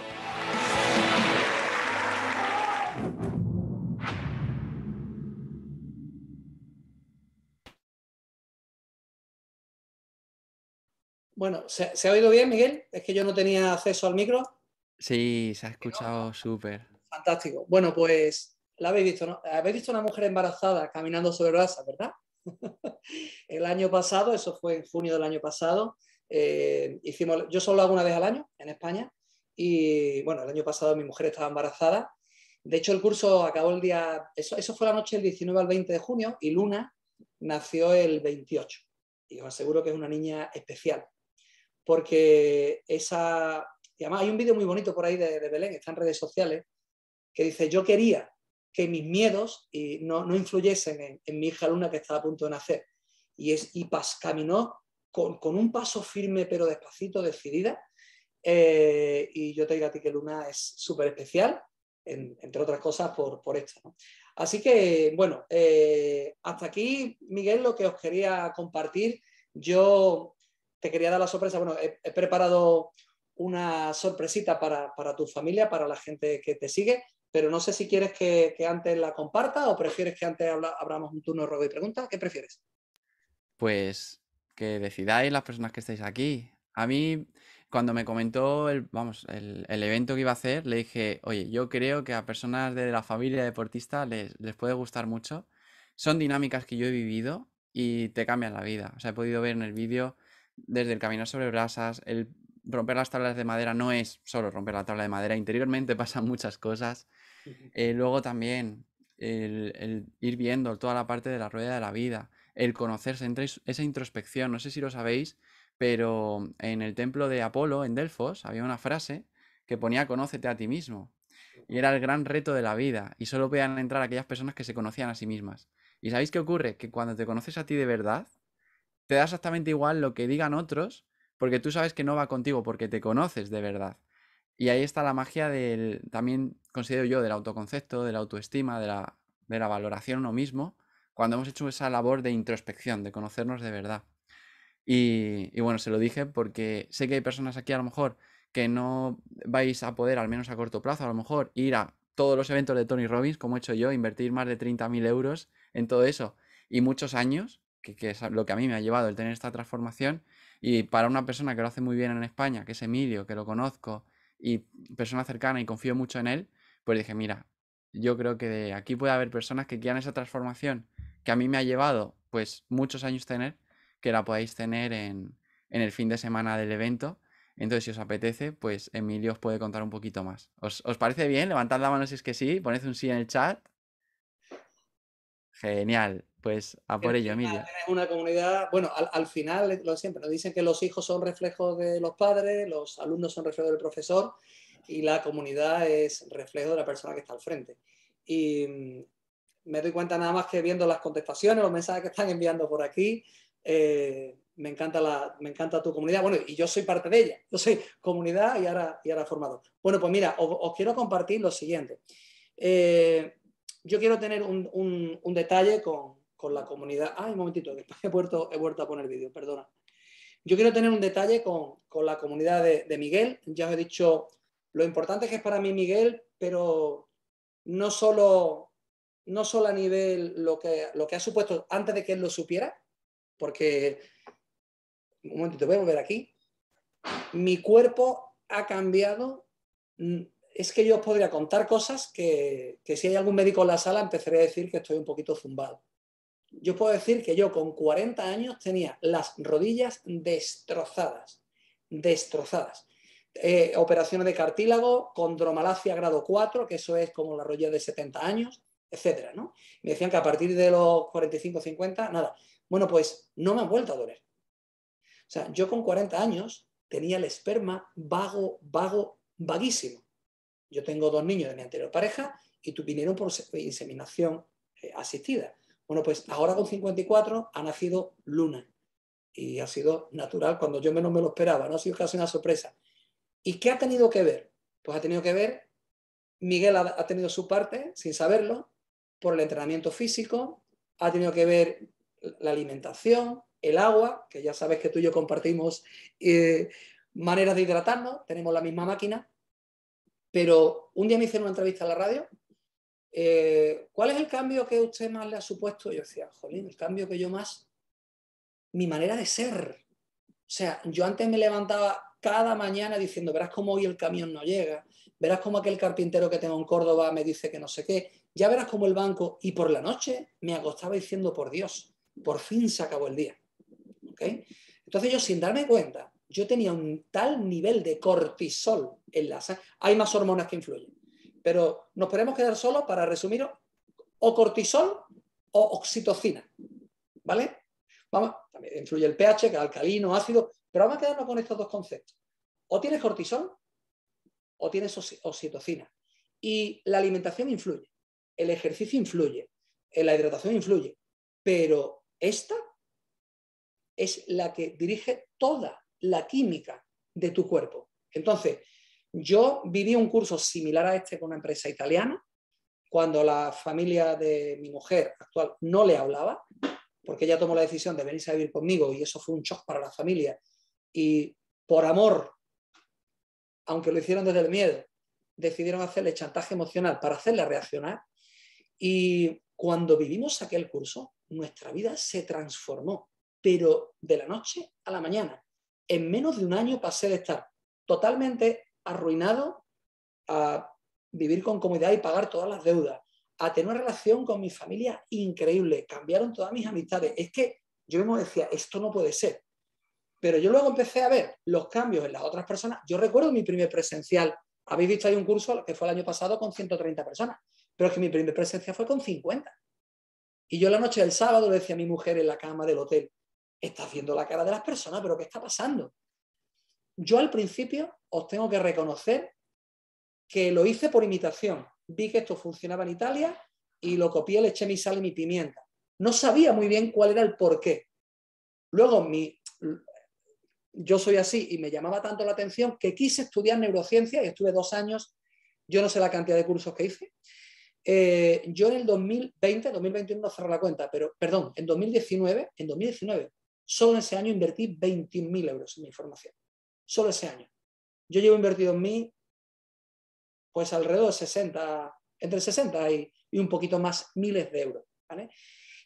Bueno, ¿se, ha oído bien, Miguel? Es que yo no tenía acceso al micro. Sí, se ha escuchado súper. Fantástico. Bueno, pues la habéis visto, ¿no? Habéis visto una mujer embarazada caminando sobre brasa, ¿verdad? el año pasado, eso fue en junio del año pasado, eh, hicimos, yo solo hago una vez al año en España y bueno, el año pasado mi mujer estaba embarazada. De hecho, el curso acabó el día, eso fue la noche del 19 al 20 de junio y Luna nació el 28. Y os aseguro que es una niña especial porque esa... Y además hay un vídeo muy bonito por ahí de, Belén, está en redes sociales, que dice, yo quería que mis miedos no, influyesen en, mi hija Luna que estaba a punto de nacer. Y, es, y caminó con, un paso firme pero despacito, decidida, eh, y yo te digo a ti que Luna es súper especial, entre otras cosas por, por esto. Así que, bueno, eh, hasta aquí, Miguel, lo que os quería compartir. Yo te quería dar la sorpresa. Bueno, he, preparado una sorpresita para, tu familia, para la gente que te sigue, pero no sé si quieres que, antes la comparta o prefieres que antes abramos un turno de preguntas y pregunta. ¿Qué prefieres? Pues que decidáis las personas que estáis aquí. A mí, cuando me comentó el, vamos, el, evento que iba a hacer, le dije, oye, yo creo que a personas de la familia deportista les, les puede gustar mucho. Son dinámicas que yo he vivido y te cambian la vida. O sea, he podido ver en el vídeo desde el caminar sobre brasas, el romper las tablas de madera no es solo romper la tabla de madera, interiormente pasan muchas cosas. Eh, luego también el, ir viendo toda la parte de la rueda de la vida, el conocerse, entre esa introspección, no sé si lo sabéis, pero en el templo de Apolo, en Delfos, había una frase que ponía conócete a ti mismo. Y era el gran reto de la vida, y solo podían entrar aquellas personas que se conocían a sí mismas. ¿Y sabéis qué ocurre? Que cuando te conoces a ti de verdad, te da exactamente igual lo que digan otros, porque tú sabes que no va contigo, porque te conoces de verdad. Y ahí está la magia del, también considero yo, del autoconcepto, de la autoestima, de la, de la valoración uno mismo, cuando hemos hecho esa labor de introspección, de conocernos de verdad. Y, y, bueno, se lo dije porque sé que hay personas aquí a lo mejor que no vais a poder, al menos a corto plazo, a lo mejor ir a todos los eventos de Tony Robbins, como he hecho yo, invertir más de 30.000 euros en todo eso y muchos años que, es lo que a mí me ha llevado el tener esta transformación. Y para una persona que lo hace muy bien en España, que es Emilio, que lo conozco y persona cercana y confío mucho en él, pues dije, mira, yo creo que de aquí puede haber personas que quieran esa transformación que a mí me ha llevado pues muchos años tener, que la podéis tener en, en el fin de semana del evento. Entonces, si os apetece, pues Emilio os puede contar un poquito más. ¿Os, os parece bien? Levantad la mano si es que sí, poned un sí en el chat. Genial. Pues a por ello, Emilia. Es una comunidad, bueno, al, final, lo siempre, nos dicen que los hijos son reflejos de los padres, los alumnos son reflejos del profesor y la comunidad es reflejo de la persona que está al frente. Y mm, me doy cuenta nada más que viendo las contestaciones, los mensajes que están enviando por aquí, eh, me, encanta la, me encanta tu comunidad. Bueno, y yo soy parte de ella, yo soy comunidad y ahora, y ahora formador. Bueno, pues mira, os, quiero compartir lo siguiente. Eh, yo quiero tener un detalle con, con la comunidad. Ay, ah, un momentito, después he vuelto, a poner vídeo, perdona. Yo quiero tener un detalle con, la comunidad de, Miguel. Ya os he dicho lo importante que es para mí Miguel, pero no solo, no solo a nivel lo que, lo que ha supuesto antes de que él lo supiera, porque, un momentito, voy a volver aquí. Mi cuerpo ha cambiado. Mm, es que yo os podría contar cosas que, que si hay algún médico en la sala empezaré a decir que estoy un poquito zumbado yo puedo decir que yo con 40 años tenía las rodillas destrozadas, destrozadas. Eh, operaciones de cartílago, condromalacia grado 4, que eso es como la rodilla de 70 años, etcétera, ¿no? Me decían que a partir de los 45, 50, nada. Bueno, pues no me han vuelto a doler. O sea, yo con 40 años tenía el esperma vago, vago, vaguísimo. Yo tengo dos niños de mi anterior pareja y vinieron por inseminación eh, asistida. Bueno, pues ahora con 54 ha nacido Luna y ha sido natural cuando yo menos me lo esperaba, no ha sido casi una sorpresa. ¿Y qué ha tenido que ver? Pues ha tenido que ver, Miguel ha, tenido su parte, sin saberlo, por el entrenamiento físico, ha tenido que ver la alimentación, el agua, que ya sabes que tú y yo compartimos eh, maneras de hidratarnos, tenemos la misma máquina, pero un día me hicieron una entrevista a la radio eh, ¿cuál es el cambio que usted más le ha supuesto? Yo decía, jolín, el cambio que yo más, mi manera de ser. O sea, yo antes me levantaba cada mañana diciendo, verás cómo hoy el camión no llega, verás cómo aquel carpintero que tengo en Córdoba me dice que no sé qué, ya verás cómo el banco, y por la noche me acostaba diciendo, por Dios, por fin se acabó el día. ¿Okay? Entonces yo sin darme cuenta, yo tenía un tal nivel de cortisol en la hay más hormonas que influyen, pero nos podemos quedar solo para resumir o cortisol o oxitocina. ¿Vale? Vamos, también influye el pH, que es alcalino, ácido, pero vamos a quedarnos con estos dos conceptos. O tienes cortisol o tienes oxitocina. Y la alimentación influye, el ejercicio influye, eh, la hidratación influye, pero esta es la que dirige toda la química de tu cuerpo. Entonces, yo viví un curso similar a este con una empresa italiana, cuando la familia de mi mujer actual no le hablaba, porque ella tomó la decisión de venirse a vivir conmigo y eso fue un shock para la familia. Y por amor, aunque lo hicieron desde el miedo, decidieron hacerle chantaje emocional para hacerle reaccionar. Y cuando vivimos aquel curso, nuestra vida se transformó, pero de la noche a la mañana. En menos de un año pasé de estar totalmente arruinado a vivir con comodidad y pagar todas las deudas, a tener una relación con mi familia increíble, cambiaron todas mis amistades. Es que yo mismo decía, esto no puede ser. Pero yo luego empecé a ver los cambios en las otras personas. Yo recuerdo mi primer presencial. Habéis visto ahí un curso que fue el año pasado con 130 personas, pero es que mi primer presencia fue con 50. Y yo la noche del sábado le decía a mi mujer en la cama del hotel, estás viendo la cara de las personas, pero ¿qué está pasando? Yo al principio os tengo que reconocer que lo hice por imitación. Vi que esto funcionaba en Italia y lo copié, le eché mi sal y mi pimienta. No sabía muy bien cuál era el porqué. Luego mi, yo soy así y me llamaba tanto la atención que quise estudiar neurociencia y estuve dos años, yo no sé la cantidad de cursos que hice. Eh, yo en el 2020, 2021 no cerré la cuenta, pero perdón, en 2019, en 2019, solo ese año invertí 21.000 euros en mi formación, solo ese año. Yo llevo invertido en mí, pues alrededor de 60, entre 60 y, un poquito más, miles de euros. ¿vale?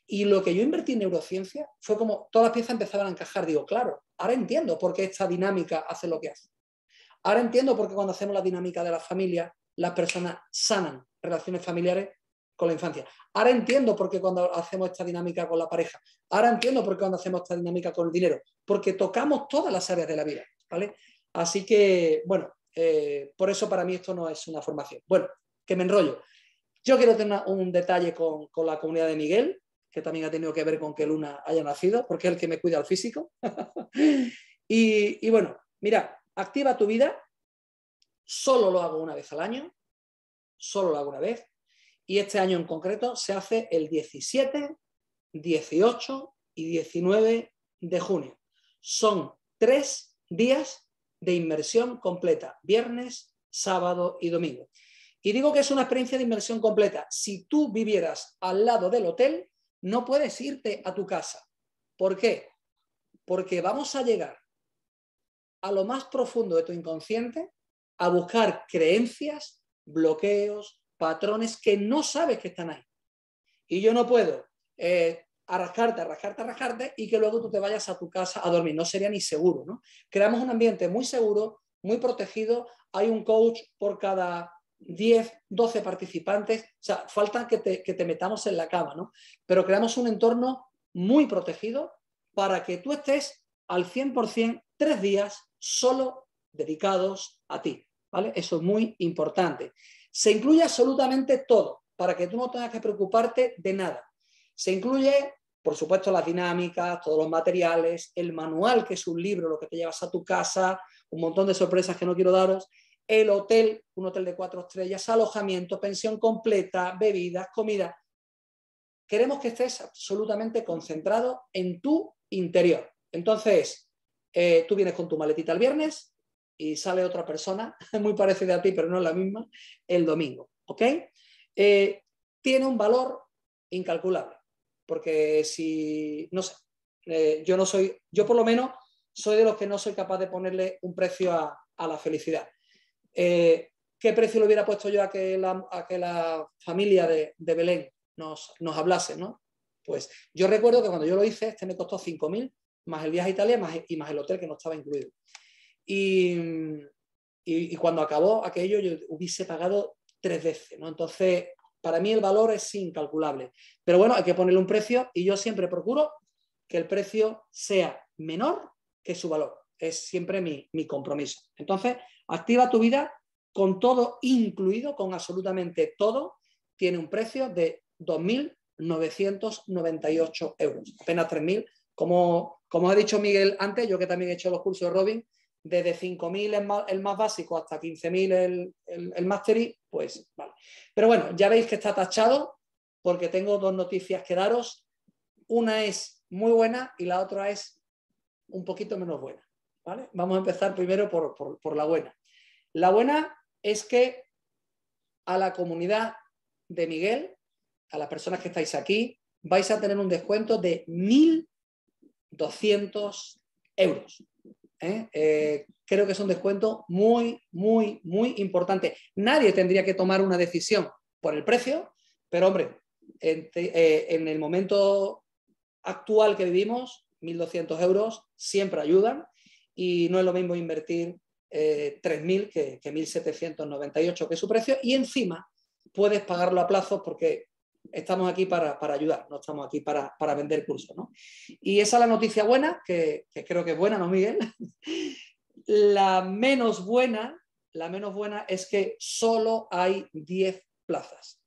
Y lo que yo invertí en neurociencia fue como todas las piezas empezaban a encajar. Digo, claro, ahora entiendo por qué esta dinámica hace lo que hace. Ahora entiendo por qué cuando hacemos la dinámica de la familia, las personas sanan relaciones familiares con la infancia. Ahora entiendo por qué cuando hacemos esta dinámica con la pareja. Ahora entiendo por qué cuando hacemos esta dinámica con el dinero. Porque tocamos todas las áreas de la vida. ¿vale? Así que, bueno, eh, por eso para mí esto no es una formación. Bueno, que me enrollo. Yo quiero tener un detalle con, la comunidad de Miguel, que también ha tenido que ver con que Luna haya nacido, porque es el que me cuida al físico. y, y bueno, mira, activa tu vida. Solo lo hago una vez al año. Solo lo hago una vez. Y este año en concreto se hace el 17, 18 y 19 de junio. Son tres días de inmersión completa, viernes, sábado y domingo. Y digo que es una experiencia de inmersión completa. Si tú vivieras al lado del hotel, no puedes irte a tu casa. ¿Por qué? Porque vamos a llegar a lo más profundo de tu inconsciente a buscar creencias, bloqueos, patrones que no sabes que están ahí. Y yo no puedo eh, arrascarte, arrascarte, arrascarte y que luego tú te vayas a tu casa a dormir. No sería ni seguro, ¿no? Creamos un ambiente muy seguro, muy protegido. Hay un coach por cada 10, 12 participantes. O sea, falta que te, que te metamos en la cama, ¿no? Pero creamos un entorno muy protegido para que tú estés al 100% tres días solo dedicados a ti, ¿vale? Eso es muy importante. Se incluye absolutamente todo para que tú no tengas que preocuparte de nada se incluye, por supuesto, las dinámicas, todos los materiales, el manual, que es un libro, lo que te llevas a tu casa, un montón de sorpresas que no quiero daros, el hotel, un hotel de cuatro estrellas, alojamiento, pensión completa, bebidas, comida. Queremos que estés absolutamente concentrado en tu interior. Entonces, eh, tú vienes con tu maletita el viernes y sale otra persona, muy parecida a ti, pero no es la misma, el domingo. Eh, tiene un valor incalculable. Porque si, no sé, eh, yo no soy, yo por lo menos soy de los que no soy capaz de ponerle un precio a, la felicidad. Eh, ¿Qué precio le hubiera puesto yo a que la, a familia de, Belén nos, hablase? ¿no? Pues yo recuerdo que cuando yo lo hice, este me costó 5.000, más el viaje a Italia más, y más el hotel que no estaba incluido. Y, cuando acabó aquello, yo hubiese pagado tres veces. ¿no? Entonces, para mí el valor es incalculable. Pero bueno, hay que ponerle un precio y yo siempre procuro que el precio sea menor que su valor. Es siempre mi, compromiso. Entonces, activa tu vida con todo incluido, con absolutamente todo. Tiene un precio de 2.998 euros, apenas 3.000. Como, como ha dicho Miguel antes, yo que también he hecho los cursos de Robin, desde 5.000 el más básico hasta 15.000 el, el, Mastery, pues vale. Pero bueno, ya veis que está tachado porque tengo dos noticias que daros. Una es muy buena y la otra es un poquito menos buena. ¿vale? Vamos a empezar primero por, por la buena. La buena es que a la comunidad de Miguel, a las personas que estáis aquí, vais a tener un descuento de 1.200 euros. ¿eh? Eh, creo que es un descuento muy, muy, muy importante. Nadie tendría que tomar una decisión por el precio, pero hombre, en, eh, el momento actual que vivimos, 1.200 euros siempre ayudan y no es lo mismo invertir 3.000 que, que 1.798, que es su precio, y encima puedes pagarlo a plazo porque estamos aquí para, ayudar, no estamos aquí para, vender cursos. Y esa es la noticia buena, que, creo que es buena, ¿no, Miguel? la menos buena, la menos buena es que solo hay 10 plazas.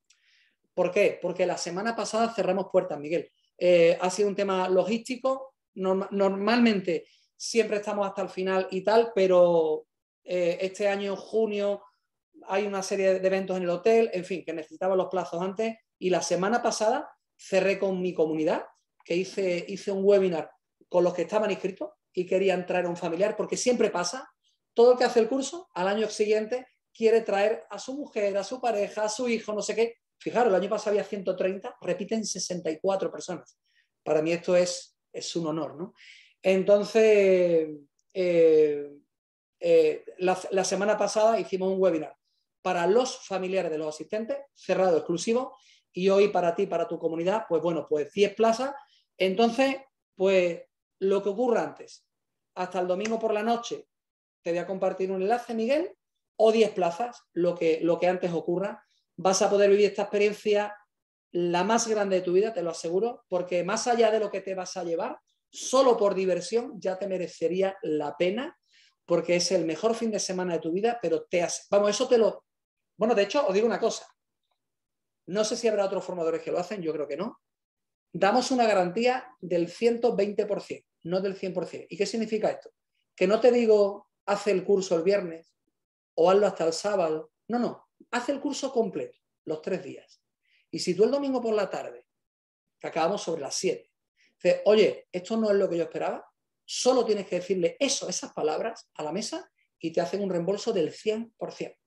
¿Por qué? Porque la semana pasada cerramos puertas, Miguel. Eh, ha sido un tema logístico. normalmente siempre estamos hasta el final y tal, pero eh, este año, junio, hay una serie de eventos en el hotel, en fin, que necesitaba los plazos antes y la semana pasada cerré con mi comunidad, que hice, un webinar con los que estaban inscritos y querían traer a un familiar, porque siempre pasa, todo el que hace el curso al año siguiente quiere traer a su mujer, a su pareja, a su hijo, no sé qué. Fijaros, el año pasado había 130, repiten 64 personas. Para mí esto es, un honor, ¿no? Entonces, eh, eh, la, semana pasada hicimos un webinar para los familiares de los asistentes, cerrado exclusivo, y hoy para ti, para tu comunidad, pues bueno, pues 10 plazas. Entonces, pues lo que ocurra antes, hasta el domingo por la noche, te voy a compartir un enlace, Miguel, o 10 plazas, lo que, lo que antes ocurra, vas a poder vivir esta experiencia la más grande de tu vida, te lo aseguro, porque más allá de lo que te vas a llevar, solo por diversión ya te merecería la pena, porque es el mejor fin de semana de tu vida, pero te hace, vamos, eso te lo, bueno, de hecho, os digo una cosa, no sé si habrá otros formadores que lo hacen, yo creo que no. Damos una garantía del 120%, no del 100%. ¿Y qué significa esto? Que no te digo, haz el curso el viernes o hazlo hasta el sábado. No, no, haz el curso completo, los tres días. Y si tú el domingo por la tarde, que acabamos sobre las 7, dices, oye, esto no es lo que yo esperaba, solo tienes que decirle eso, esas palabras a la mesa y te hacen un reembolso del 100%.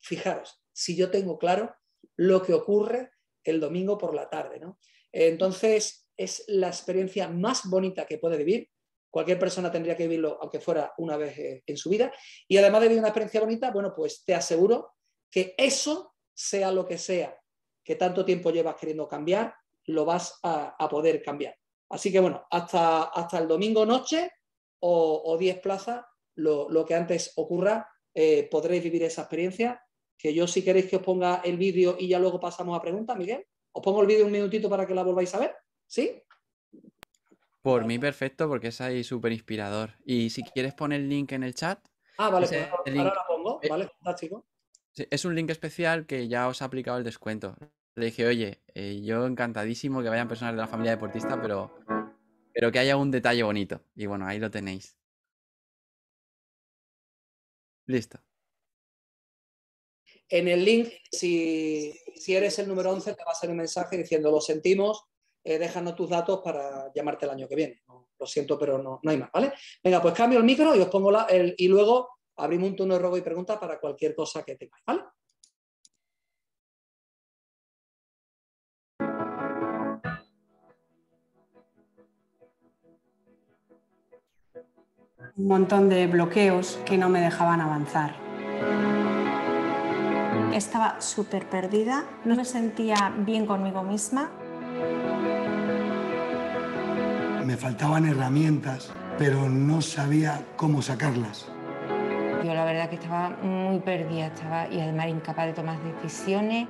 Fijaros, si yo tengo claro lo que ocurre el domingo por la tarde. ¿no? Entonces, es la experiencia más bonita que puede vivir. Cualquier persona tendría que vivirlo, aunque fuera una vez eh, en su vida. Y además de vivir una experiencia bonita, bueno, pues te aseguro que eso, sea lo que sea, que tanto tiempo llevas queriendo cambiar, lo vas a, poder cambiar. Así que bueno, hasta, hasta el domingo noche o, diez 10 plazas, lo, que antes ocurra, eh, podréis vivir esa experiencia que yo si queréis que os ponga el vídeo y ya luego pasamos a preguntas, Miguel. Os pongo el vídeo un minutito para que la volváis a ver. ¿Sí? Por mí perfecto, porque es ahí súper inspirador. Y si quieres poner el link en el chat. Ah, vale, pues ahora, lo pongo. Vale, fantástico. Es un link especial que ya os ha aplicado el descuento. Le dije, oye, eh, yo encantadísimo que vayan personas de la familia deportista, pero, pero que haya un detalle bonito. Y bueno, ahí lo tenéis. Listo. En el link, si, eres el número 11, te va a salir un mensaje diciendo, lo sentimos, eh, déjanos tus datos para llamarte el año que viene. lo siento, pero no, no hay más, ¿vale? Venga, pues cambio el micro y os pongo y luego abrimos un turno de robo y pregunta para cualquier cosa que tengáis, ¿vale? un montón de bloqueos que no me dejaban avanzar. Estaba súper perdida, no me sentía bien conmigo misma. Me faltaban herramientas, pero no sabía cómo sacarlas. Yo la verdad que estaba muy perdida, estaba y además incapaz de tomar decisiones.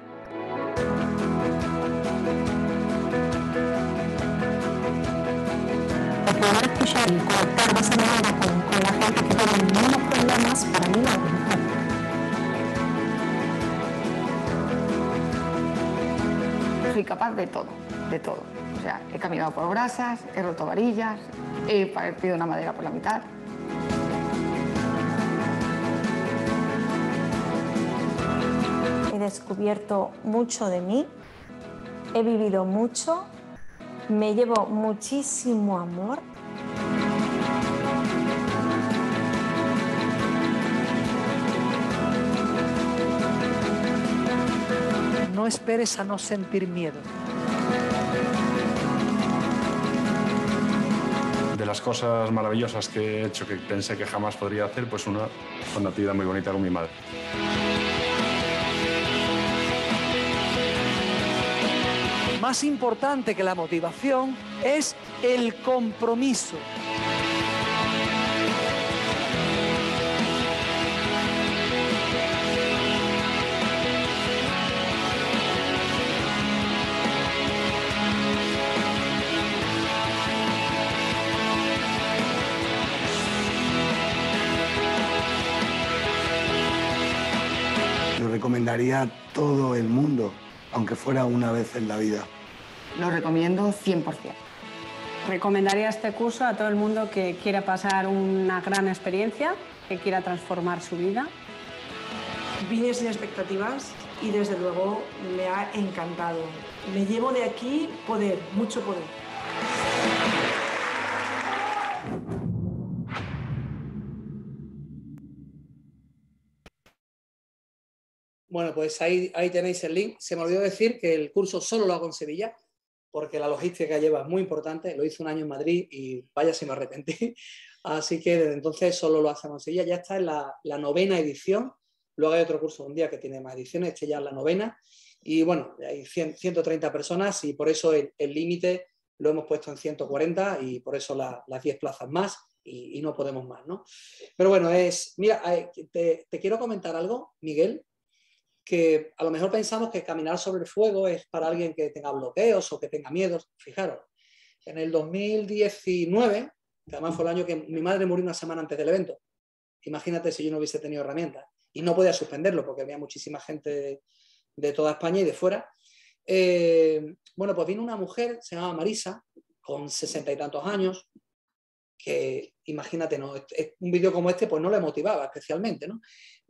escuchar y conectar con, la gente que tiene menos problemas, para mí soy capaz de todo, de todo. O sea, he caminado por brasas, he roto varillas, he partido una madera por la mitad. He descubierto mucho de mí, he vivido mucho, me llevo muchísimo amor no esperes a no sentir miedo. De las cosas maravillosas que he hecho que pensé que jamás podría hacer, pues una, una muy bonita con mi madre. Más importante que la motivación es el compromiso. a todo el mundo, aunque fuera una vez en la vida. Lo recomiendo 100%. Recomendaría este curso a todo el mundo que quiera pasar una gran experiencia, que quiera transformar su vida. Vine sin expectativas y desde luego me ha encantado. Me llevo de aquí poder, mucho poder. Bueno, pues ahí, ahí tenéis el link. Se me olvidó decir que el curso solo lo hago en Sevilla, porque la logística que lleva es muy importante. Lo hice un año en Madrid y vaya si me arrepentí. Así que desde entonces solo lo hacemos en Sevilla. Ya está en la, novena edición. Luego hay otro curso un día que tiene más ediciones, este ya es la novena. Y bueno, hay 130 personas y por eso el límite lo hemos puesto en 140 y por eso las 10 plazas más y, no podemos más, ¿no? Pero bueno, es, mira, eh, te, te quiero comentar algo, Miguel, que a lo mejor pensamos que caminar sobre el fuego es para alguien que tenga bloqueos o que tenga miedos. Fijaros, en el 2019, que además fue el año que mi madre murió una semana antes del evento, imagínate si yo no hubiese tenido herramientas y no podía suspenderlo porque había muchísima gente de, toda España y de fuera. Eh, bueno, pues vino una mujer, se llamaba Marisa, con sesenta y tantos años, que imagínate, no, un vídeo como este pues no le motivaba especialmente, ¿no?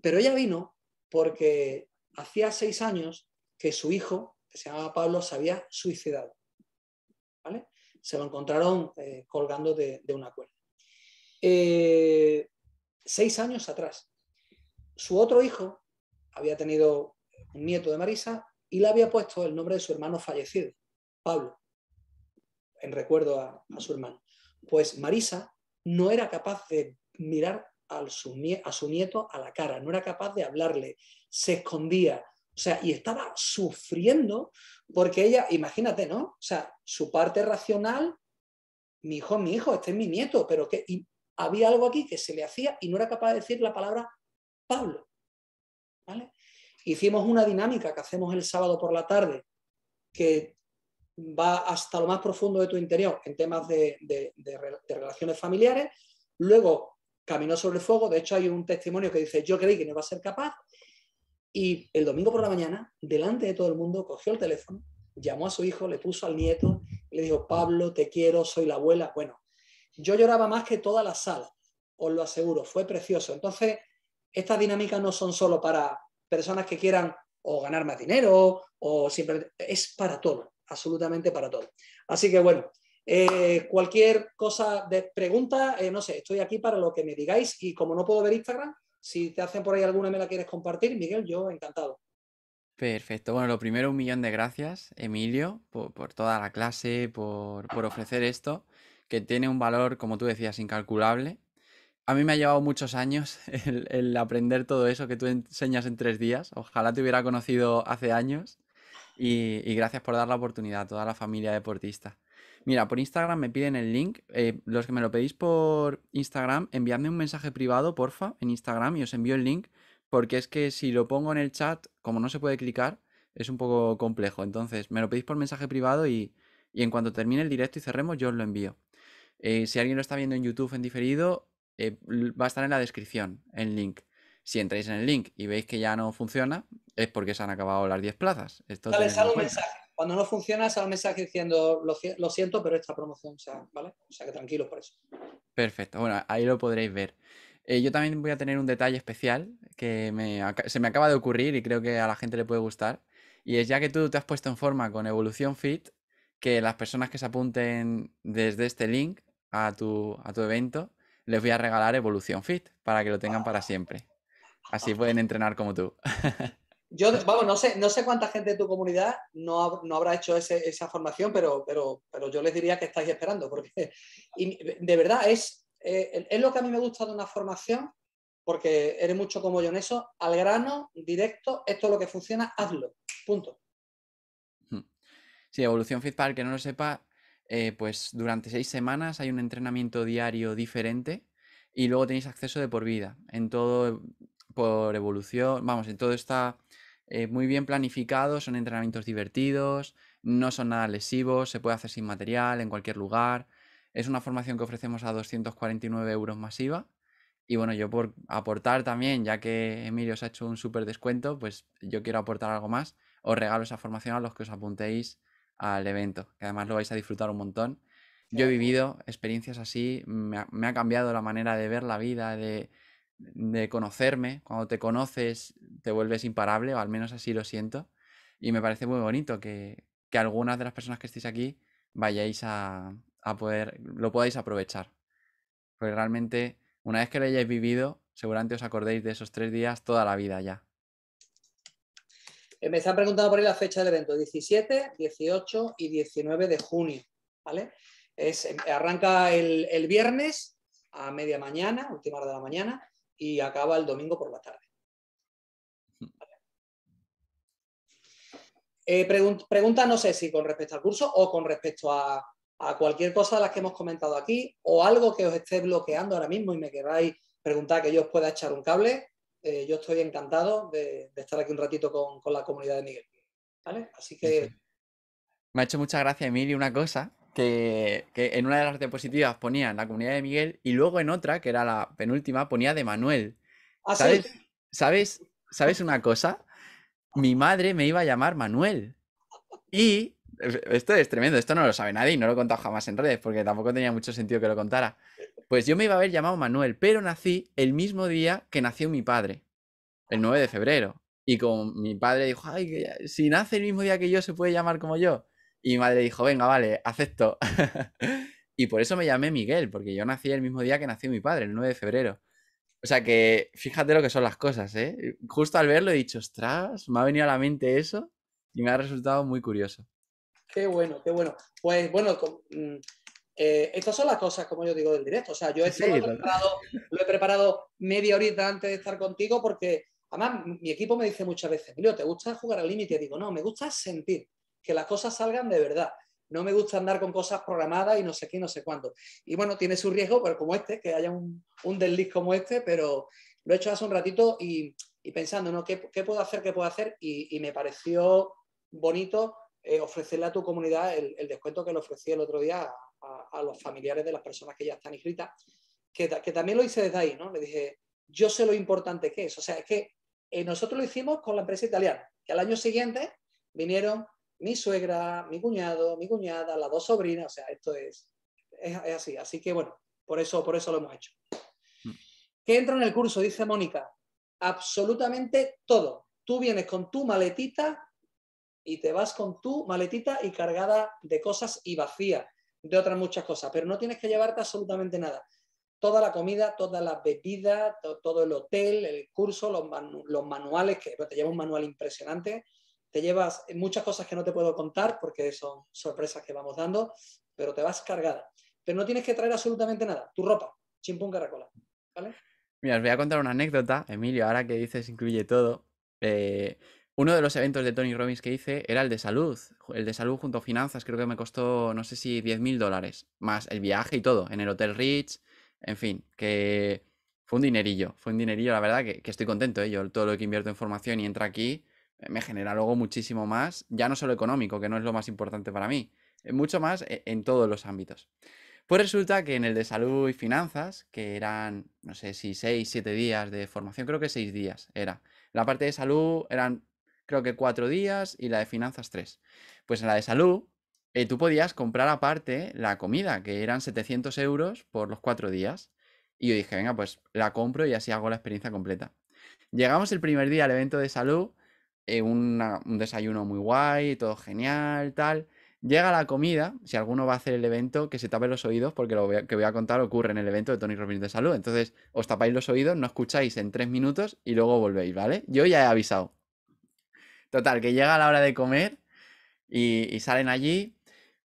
Pero ella vino porque hacía seis años que su hijo, que se llamaba Pablo, se había suicidado. Se lo encontraron eh, colgando de, una cuerda. Eh, seis años atrás. Su otro hijo había tenido un nieto de Marisa y le había puesto el nombre de su hermano fallecido, Pablo, en recuerdo a su hermano. Pues Marisa no era capaz de mirar a su, nieto a la cara, no era capaz de hablarle, se escondía, o sea, y estaba sufriendo porque ella, imagínate, ¿no? O sea, su parte racional, mi hijo, mi hijo, este es mi nieto, pero que había algo aquí que se le hacía y no era capaz de decir la palabra Pablo. Hicimos una dinámica que hacemos el sábado por la tarde que va hasta lo más profundo de tu interior en temas de relaciones familiares. Luego caminó sobre el fuego, de hecho hay un testimonio que dice, yo creí que no iba a ser capaz, y el domingo por la mañana, delante de todo el mundo, cogió el teléfono, llamó a su hijo, le puso al nieto, le dijo, Pablo, te quiero, soy la abuela. Bueno, yo lloraba más que toda la sala, os lo aseguro, fue precioso. Entonces, estas dinámicas no son solo para personas que quieran o ganar más dinero o simplemente, es para todo, absolutamente para todo. Así que bueno, eh, cualquier cosa de pregunta, eh, no sé, estoy aquí para lo que me digáis y como no puedo ver Instagram, si te hacen por ahí alguna y me la quieres compartir, Miguel, yo encantado. Perfecto. Bueno, lo primero, un millón de gracias, Emilio, por, toda la clase, por, ofrecer esto, que tiene un valor, como tú decías, incalculable. A mí me ha llevado muchos años el, aprender todo eso que tú enseñas en tres días. Ojalá te hubiera conocido hace años. y gracias por dar la oportunidad a toda la familia deportista. Mira, por Instagram me piden el link. Eh, los que me lo pedís por Instagram, enviadme un mensaje privado, porfa, en Instagram y os envío el link. Porque es que si lo pongo en el chat, como no se puede clicar, es un poco complejo. Entonces, me lo pedís por mensaje privado y, en cuanto termine el directo y cerremos, yo os lo envío. Eh, si alguien lo está viendo en YouTube en diferido, eh, va a estar en la descripción, el link. Si entráis en el link y veis que ya no funciona, es porque se han acabado las 10 plazas. Cuando no funciona, sale un mensaje diciendo, lo, siento, pero esta promoción, sea, ¿vale? O sea, que tranquilos por eso. Perfecto, bueno, ahí lo podréis ver. Eh, yo también voy a tener un detalle especial que se me acaba de ocurrir y creo que a la gente le puede gustar. Y es ya que tú te has puesto en forma con Evolución Fit, que las personas que se apunten desde este link a tu, a tu evento, les voy a regalar Evolución Fit para que lo tengan para ah. siempre. Así pueden entrenar como tú. Yo, vamos, no sé, no sé cuánta gente de tu comunidad no, habrá hecho esa formación, pero, pero, pero yo les diría que estáis esperando, porque de verdad es, eh, es lo que a mí me gusta de una formación, porque eres mucho como yo en eso, al grano, directo, esto es lo que funciona, hazlo, punto. Hmm. Sí, Evolución Fit, que no lo sepa, eh, pues durante seis semanas hay un entrenamiento diario diferente y luego tenéis acceso de por vida en todo por evolución, vamos, en todo está eh, muy bien planificado, son entrenamientos divertidos, no son nada lesivos, se puede hacer sin material, en cualquier lugar. Es una formación que ofrecemos a 249 euros masiva. Y bueno, yo por aportar también, ya que Emilio os ha hecho un súper descuento, pues yo quiero aportar algo más. Os regalo esa formación a los que os apuntéis al evento, que además lo vais a disfrutar un montón. Yo he vivido experiencias así, me ha cambiado la manera de ver la vida, de, de conocerme. Cuando te conoces, te vuelves imparable, o al menos así lo siento. Y me parece muy bonito que, algunas de las personas que estéis aquí vayáis a, poder, lo podáis aprovechar. Porque realmente, una vez que lo hayáis vivido, seguramente os acordéis de esos tres días toda la vida ya. Eh, me están preguntando por ahí la fecha del evento, 17, 18 y 19 de junio, ¿vale? Em, arranca el, el viernes a media mañana, última hora de la mañana, y acaba el domingo por la tarde. Eh, pregunta, no sé si con respecto al curso o con respecto a, cualquier cosa de las que hemos comentado aquí o algo que os esté bloqueando ahora mismo y me queráis preguntar que yo os pueda echar un cable, eh, yo estoy encantado de, estar aquí un ratito con, la comunidad de Miguel. Así que... Me ha hecho mucha gracia, Emilio, una cosa que, en una de las diapositivas ponía la comunidad de Miguel y luego en otra, que era la penúltima, ponía de Manuel. Ah, ¿Sabes, ¿Sabes, ¿Sabes una cosa? Mi madre me iba a llamar Manuel. Y eh, esto es tremendo, esto no lo sabe nadie y no lo he contado jamás en redes porque tampoco tenía mucho sentido que lo contara. Pues yo me iba a haber llamado Manuel, pero nací el mismo día que nació mi padre, el 9 de febrero. Y como mi padre dijo, ay, si nace el mismo día que yo se puede llamar como yo, y mi madre dijo, venga, vale, acepto. y por eso me llamé Miguel, porque yo nací el mismo día que nació mi padre, el 9 de febrero. O sea que fíjate lo que son las cosas, ¿eh? Justo al verlo he dicho, ostras, me ha venido a la mente eso y me ha resultado muy curioso. Qué bueno, qué bueno. Pues bueno, mm, eh, estas son las cosas, como yo digo, del directo. O sea, yo lo, he preparado, media horita antes de estar contigo porque además mi equipo me dice muchas veces, Emilio, ¿te gusta jugar al límite? Digo, no, me gusta sentir que las cosas salgan de verdad. No me gusta andar con cosas programadas y no sé qué, no sé cuándo. Y bueno, tiene su riesgo, pero como este, que haya un, un desliz como este, pero lo he hecho hace un ratito y, pensando, ¿no? ¿Qué, puedo hacer? ¿Qué puedo hacer? Y, me pareció bonito eh, ofrecerle a tu comunidad el, descuento que le ofrecí el otro día a, los familiares de las personas que ya están inscritas, que, que también lo hice desde ahí, ¿no? Le dije, yo sé lo importante que es. O sea, es que eh, nosotros lo hicimos con la empresa italiana, que al año siguiente vinieron mi suegra, mi cuñado, mi cuñada, las dos sobrinas, o sea, esto es, así. Así que bueno, por eso, por eso lo hemos hecho. Mm. ¿Qué entra en el curso? Dice Mónica. Absolutamente todo. Tú vienes con tu maletita y te vas con tu maletita y cargada de cosas y vacía de otras muchas cosas, pero no tienes que llevarte absolutamente nada. Toda la comida, todas las bebidas, todo el hotel, el curso, los, los manuales, que te lleva un manual impresionante, te llevas muchas cosas que no te puedo contar porque son sorpresas que vamos dando, pero te vas cargada. Pero no tienes que traer absolutamente nada, tu ropa, chimpún caracola, ¿vale? Mira, os voy a contar una anécdota, Emilio, ahora que dices incluye todo. Eh, uno de los eventos de Tony Robbins que hice era el de salud. El de salud junto a finanzas creo que me costó, no sé si 10 mil dólares, más el viaje y todo, en el Hotel Rich, en fin, que fue un dinerillo, fue un dinerillo, la verdad que, estoy contento, eh, yo todo lo que invierto en formación y entra aquí, eh, me genera luego muchísimo más, ya no solo económico, que no es lo más importante para mí, eh, mucho más eh, en todos los ámbitos. Pues resulta que en el de salud y finanzas, que eran, no sé si 6, siete días de formación, creo que seis días era. La parte de salud eran, creo que cuatro días y la de finanzas tres Pues en la de salud, tú podías comprar aparte la comida, que eran 700 euros por los cuatro días. Y yo dije, venga, pues la compro y así hago la experiencia completa. Llegamos el primer día al evento de salud eh, un desayuno muy guay, todo genial, tal. Llega la comida, si alguno va a hacer el evento, que se tapen los oídos, porque lo que voy a contar ocurre en el evento de Tony Robbins de Salud. Entonces, os tapáis los oídos, no escucháis en tres minutos y luego volvéis, ¿vale? Yo ya he avisado. Total, que llega la hora de comer y salen allí.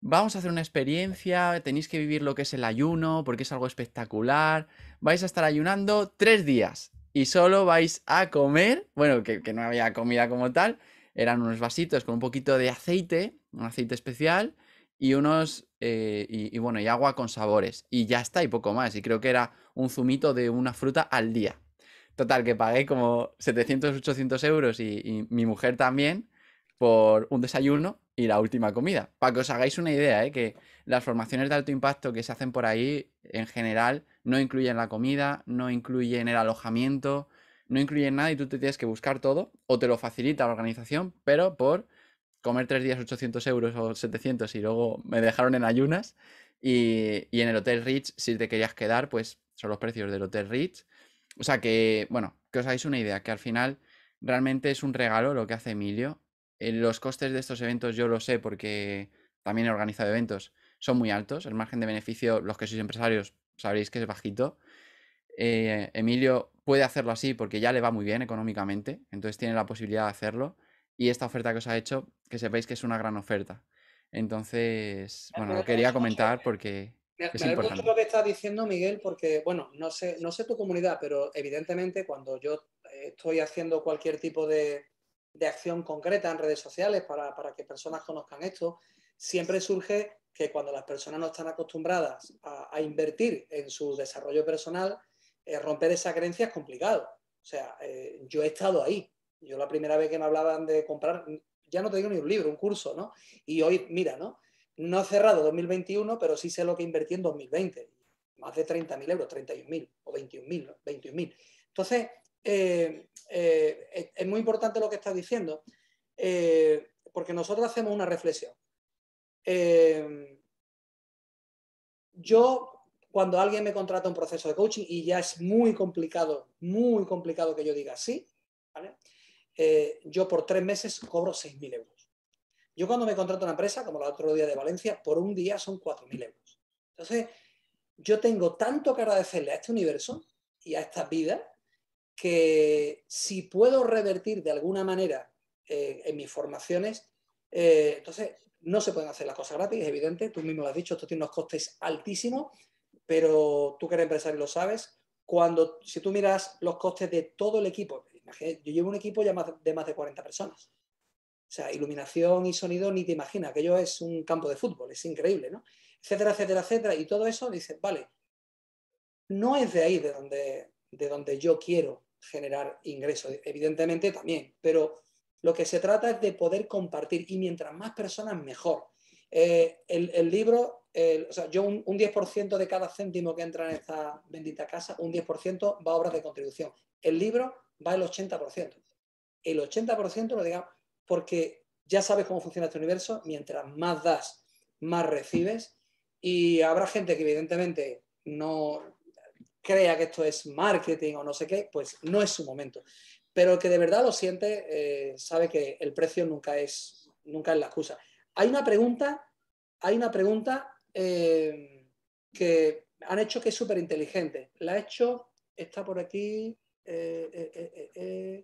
Vamos a hacer una experiencia, tenéis que vivir lo que es el ayuno, porque es algo espectacular. Vais a estar ayunando tres días y solo vais a comer, bueno, que, no había comida como tal, eran unos vasitos con un poquito de aceite, un aceite especial, y unos, eh, y, bueno, y agua con sabores. Y ya está, y poco más. Y creo que era un zumito de una fruta al día. Total, que pagué como 700, 800 euros y, mi mujer también por un desayuno y la última comida. Para que os hagáis una idea, eh, que las formaciones de alto impacto que se hacen por ahí, en general, no incluyen la comida, no incluyen el alojamiento, no incluyen nada y tú te tienes que buscar todo o te lo facilita la organización, pero por comer tres días 800 euros o 700 y luego me dejaron en ayunas y, y en el Hotel Rich si te querías quedar pues son los precios del Hotel Rich. O sea que, bueno, que os hagáis una idea, que al final realmente es un regalo lo que hace Emilio. Eh, los costes de estos eventos yo lo sé porque también he organizado eventos, son muy altos. El margen de beneficio, los que sois empresarios, sabréis que es bajito. Eh, Emilio puede hacerlo así porque ya le va muy bien económicamente, entonces tiene la posibilidad de hacerlo. Y esta oferta que os ha hecho, que sepáis que es una gran oferta. Entonces, bueno, lo quería comentar porque me, me lo que estás diciendo, Miguel, porque, bueno, no sé, no sé tu comunidad, pero evidentemente cuando yo eh, estoy haciendo cualquier tipo de, acción concreta en redes sociales para, para, que personas conozcan esto, siempre surge que cuando las personas no están acostumbradas a, invertir en su desarrollo personal, eh, romper esa creencia es complicado. O sea, eh, yo he estado ahí. Yo la primera vez que me hablaban de comprar, ya no te digo ni un libro, un curso, ¿no? Y hoy, mira, ¿no? No he cerrado 2021, pero sí sé lo que invertí en 2020. Más de 30.000 euros, 31.000 o 21.000, 21.000. Entonces, eh, es muy importante lo que estás diciendo, porque nosotros hacemos una reflexión. Em, yo cuando alguien me contrata un proceso de coaching y ya es muy complicado, muy complicado que yo diga sí, eh, yo por tres meses cobro 6.000 euros. Yo cuando me contrato una empresa, como la otro día de Valencia, por un día son 4.000 euros. Entonces, yo tengo tanto que agradecerle a este universo y a esta vida que si puedo revertir de alguna manera eh, en mis formaciones, eh, entonces no se pueden hacer las cosas gratis, es evidente, tú mismo lo has dicho, esto tiene unos costes altísimos, pero tú que eres empresario lo sabes. Cuando, si tú miras los costes de todo el equipo, yo llevo un equipo de más de 40 personas. O sea, iluminación y sonido ni te imaginas, aquello es un campo de fútbol, es increíble, ¿no? Etcétera, etcétera, etcétera. Y todo eso dices, vale, no es de ahí de donde, de donde yo quiero generar ingresos, evidentemente también, pero lo que se trata es de poder compartir y mientras más personas, mejor. Eh, el, libro, yo un, 10% de cada céntimo que entra en esta bendita casa, un 10% va a obras de contribución. El libro va el 80%. El 80% lo digamos porque ya sabes cómo funciona este universo, mientras más das, más recibes y habrá gente que evidentemente no crea que esto es marketing o no sé qué, pues no es su momento pero el que de verdad lo siente eh, sabe que el precio nunca es, nunca es la excusa. Hay una pregunta, hay una pregunta eh, que han hecho que es súper inteligente. La ha hecho, está por aquí, eh,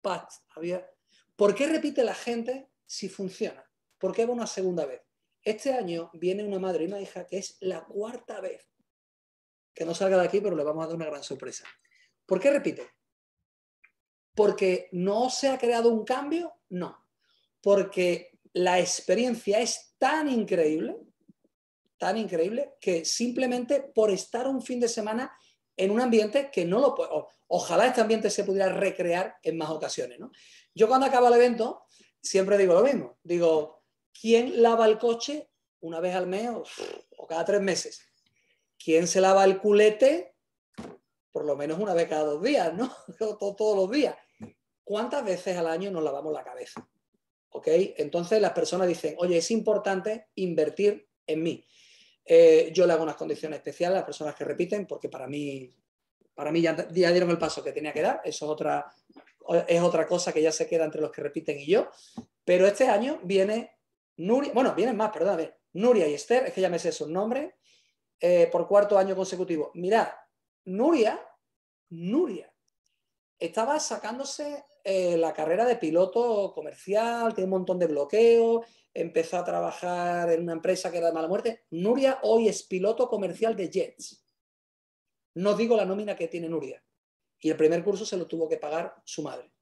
Pat, había... ¿Por qué repite la gente si funciona? ¿Por qué va una segunda vez? Este año viene una madre y una hija que es la cuarta vez que no salga de aquí, pero le vamos a dar una gran sorpresa. ¿Por qué repite? porque no se ha creado un cambio, no, porque la experiencia es tan increíble, tan increíble, que simplemente por estar un fin de semana en un ambiente que no lo puedo, ojalá este ambiente se pudiera recrear en más ocasiones. Yo cuando acaba el evento siempre digo lo mismo, digo, ¿quién lava el coche una vez al mes o, o cada tres meses? ¿Quién se lava el culete por lo menos una vez cada dos días, ¿no? todos los días. ¿Cuántas veces al año nos lavamos la cabeza? ¿Ok? Entonces las personas dicen, oye, es importante invertir en mí. Eh, yo le hago unas condiciones especiales a las personas que repiten, porque para mí, para mí ya, dieron el paso que tenía que dar. Eso es otra, es otra cosa que ya se queda entre los que repiten y yo. Pero este año viene Nuria, bueno, vienen más, perdóname, Nuria y Esther, es que ya me sé sus nombres, eh, por cuarto año consecutivo. Mirad, Nuria, Nuria, estaba sacándose eh, la carrera de piloto comercial, tiene un montón de bloqueos, empezó a trabajar en una empresa que era de mala muerte. Nuria hoy es piloto comercial de Jets. No digo la nómina que tiene Nuria. Y el primer curso se lo tuvo que pagar su madre.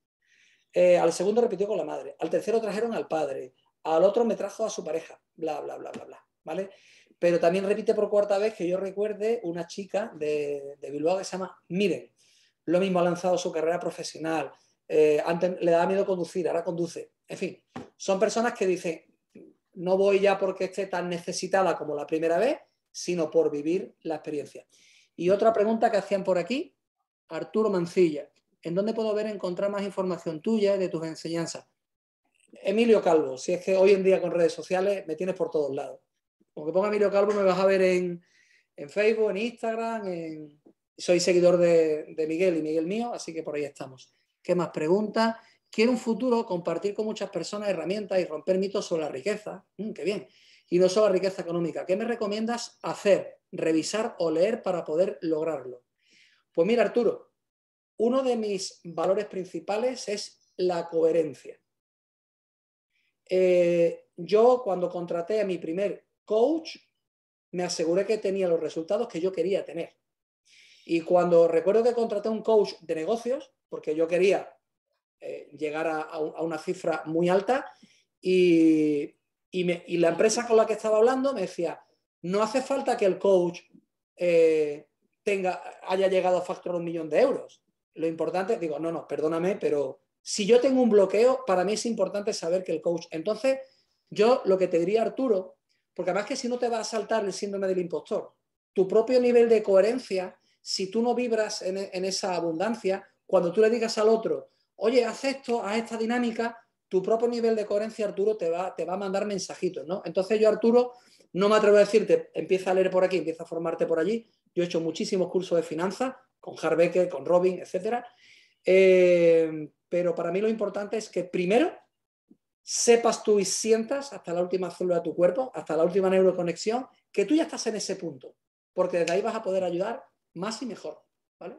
Eh, al segundo repitió con la madre. Al tercero trajeron al padre. Al otro me trajo a su pareja. Bla, bla, bla, bla, bla. ¿Vale? pero también repite por cuarta vez que yo recuerde una chica de, Bilbao que se llama Miren. Lo mismo ha lanzado su carrera profesional, eh, antes le daba miedo conducir, ahora conduce. En fin, son personas que dicen, no voy ya porque esté tan necesitada como la primera vez, sino por vivir la experiencia. Y otra pregunta que hacían por aquí, Arturo Mancilla, ¿en dónde puedo ver encontrar más información tuya y de tus enseñanzas? Emilio Calvo, si es que hoy en día con redes sociales me tienes por todos lados. Como que ponga Emilio Calvo pues me vas a ver en, Facebook, en Instagram, soy seguidor de, Miguel y Miguel mío, así que por ahí estamos. ¿Qué más preguntas? Quiero un futuro compartir con muchas personas herramientas y romper mitos sobre la riqueza. Mm, ¡Qué bien! Y no solo la riqueza económica. ¿Qué me recomiendas hacer, revisar o leer para poder lograrlo? Pues mira, Arturo, uno de mis valores principales es la coherencia. Eh, yo cuando contraté a mi primer coach me aseguré que tenía los resultados que yo quería tener. Y cuando recuerdo que contraté un coach de negocios, porque yo quería eh, llegar a, una cifra muy alta, y, la empresa con la que estaba hablando me decía, no hace falta que el coach eh, tenga, haya llegado a facturar un millón de euros. Lo importante, digo, no, no, perdóname, pero si yo tengo un bloqueo, para mí es importante saber que el coach. Entonces, yo lo que te diría, Arturo, porque además que si no te va a saltar el síndrome del impostor. Tu propio nivel de coherencia, si tú no vibras e, en, esa abundancia, cuando tú le digas al otro, oye, haz esto, haz esta dinámica, tu propio nivel de coherencia, Arturo, te va, te va a mandar mensajitos, ¿no? Entonces yo, Arturo, no me atrevo a decirte, empieza a leer por aquí, empieza a formarte por allí. Yo he hecho muchísimos cursos de finanzas con Harbecker, con Robin, etcétera. Eh, pero para mí lo importante es que primero sepas tú y sientas hasta la última célula de tu cuerpo, hasta la última neuroconexión, que tú ya estás en ese punto, porque desde ahí vas a poder ayudar más y mejor. ¿vale?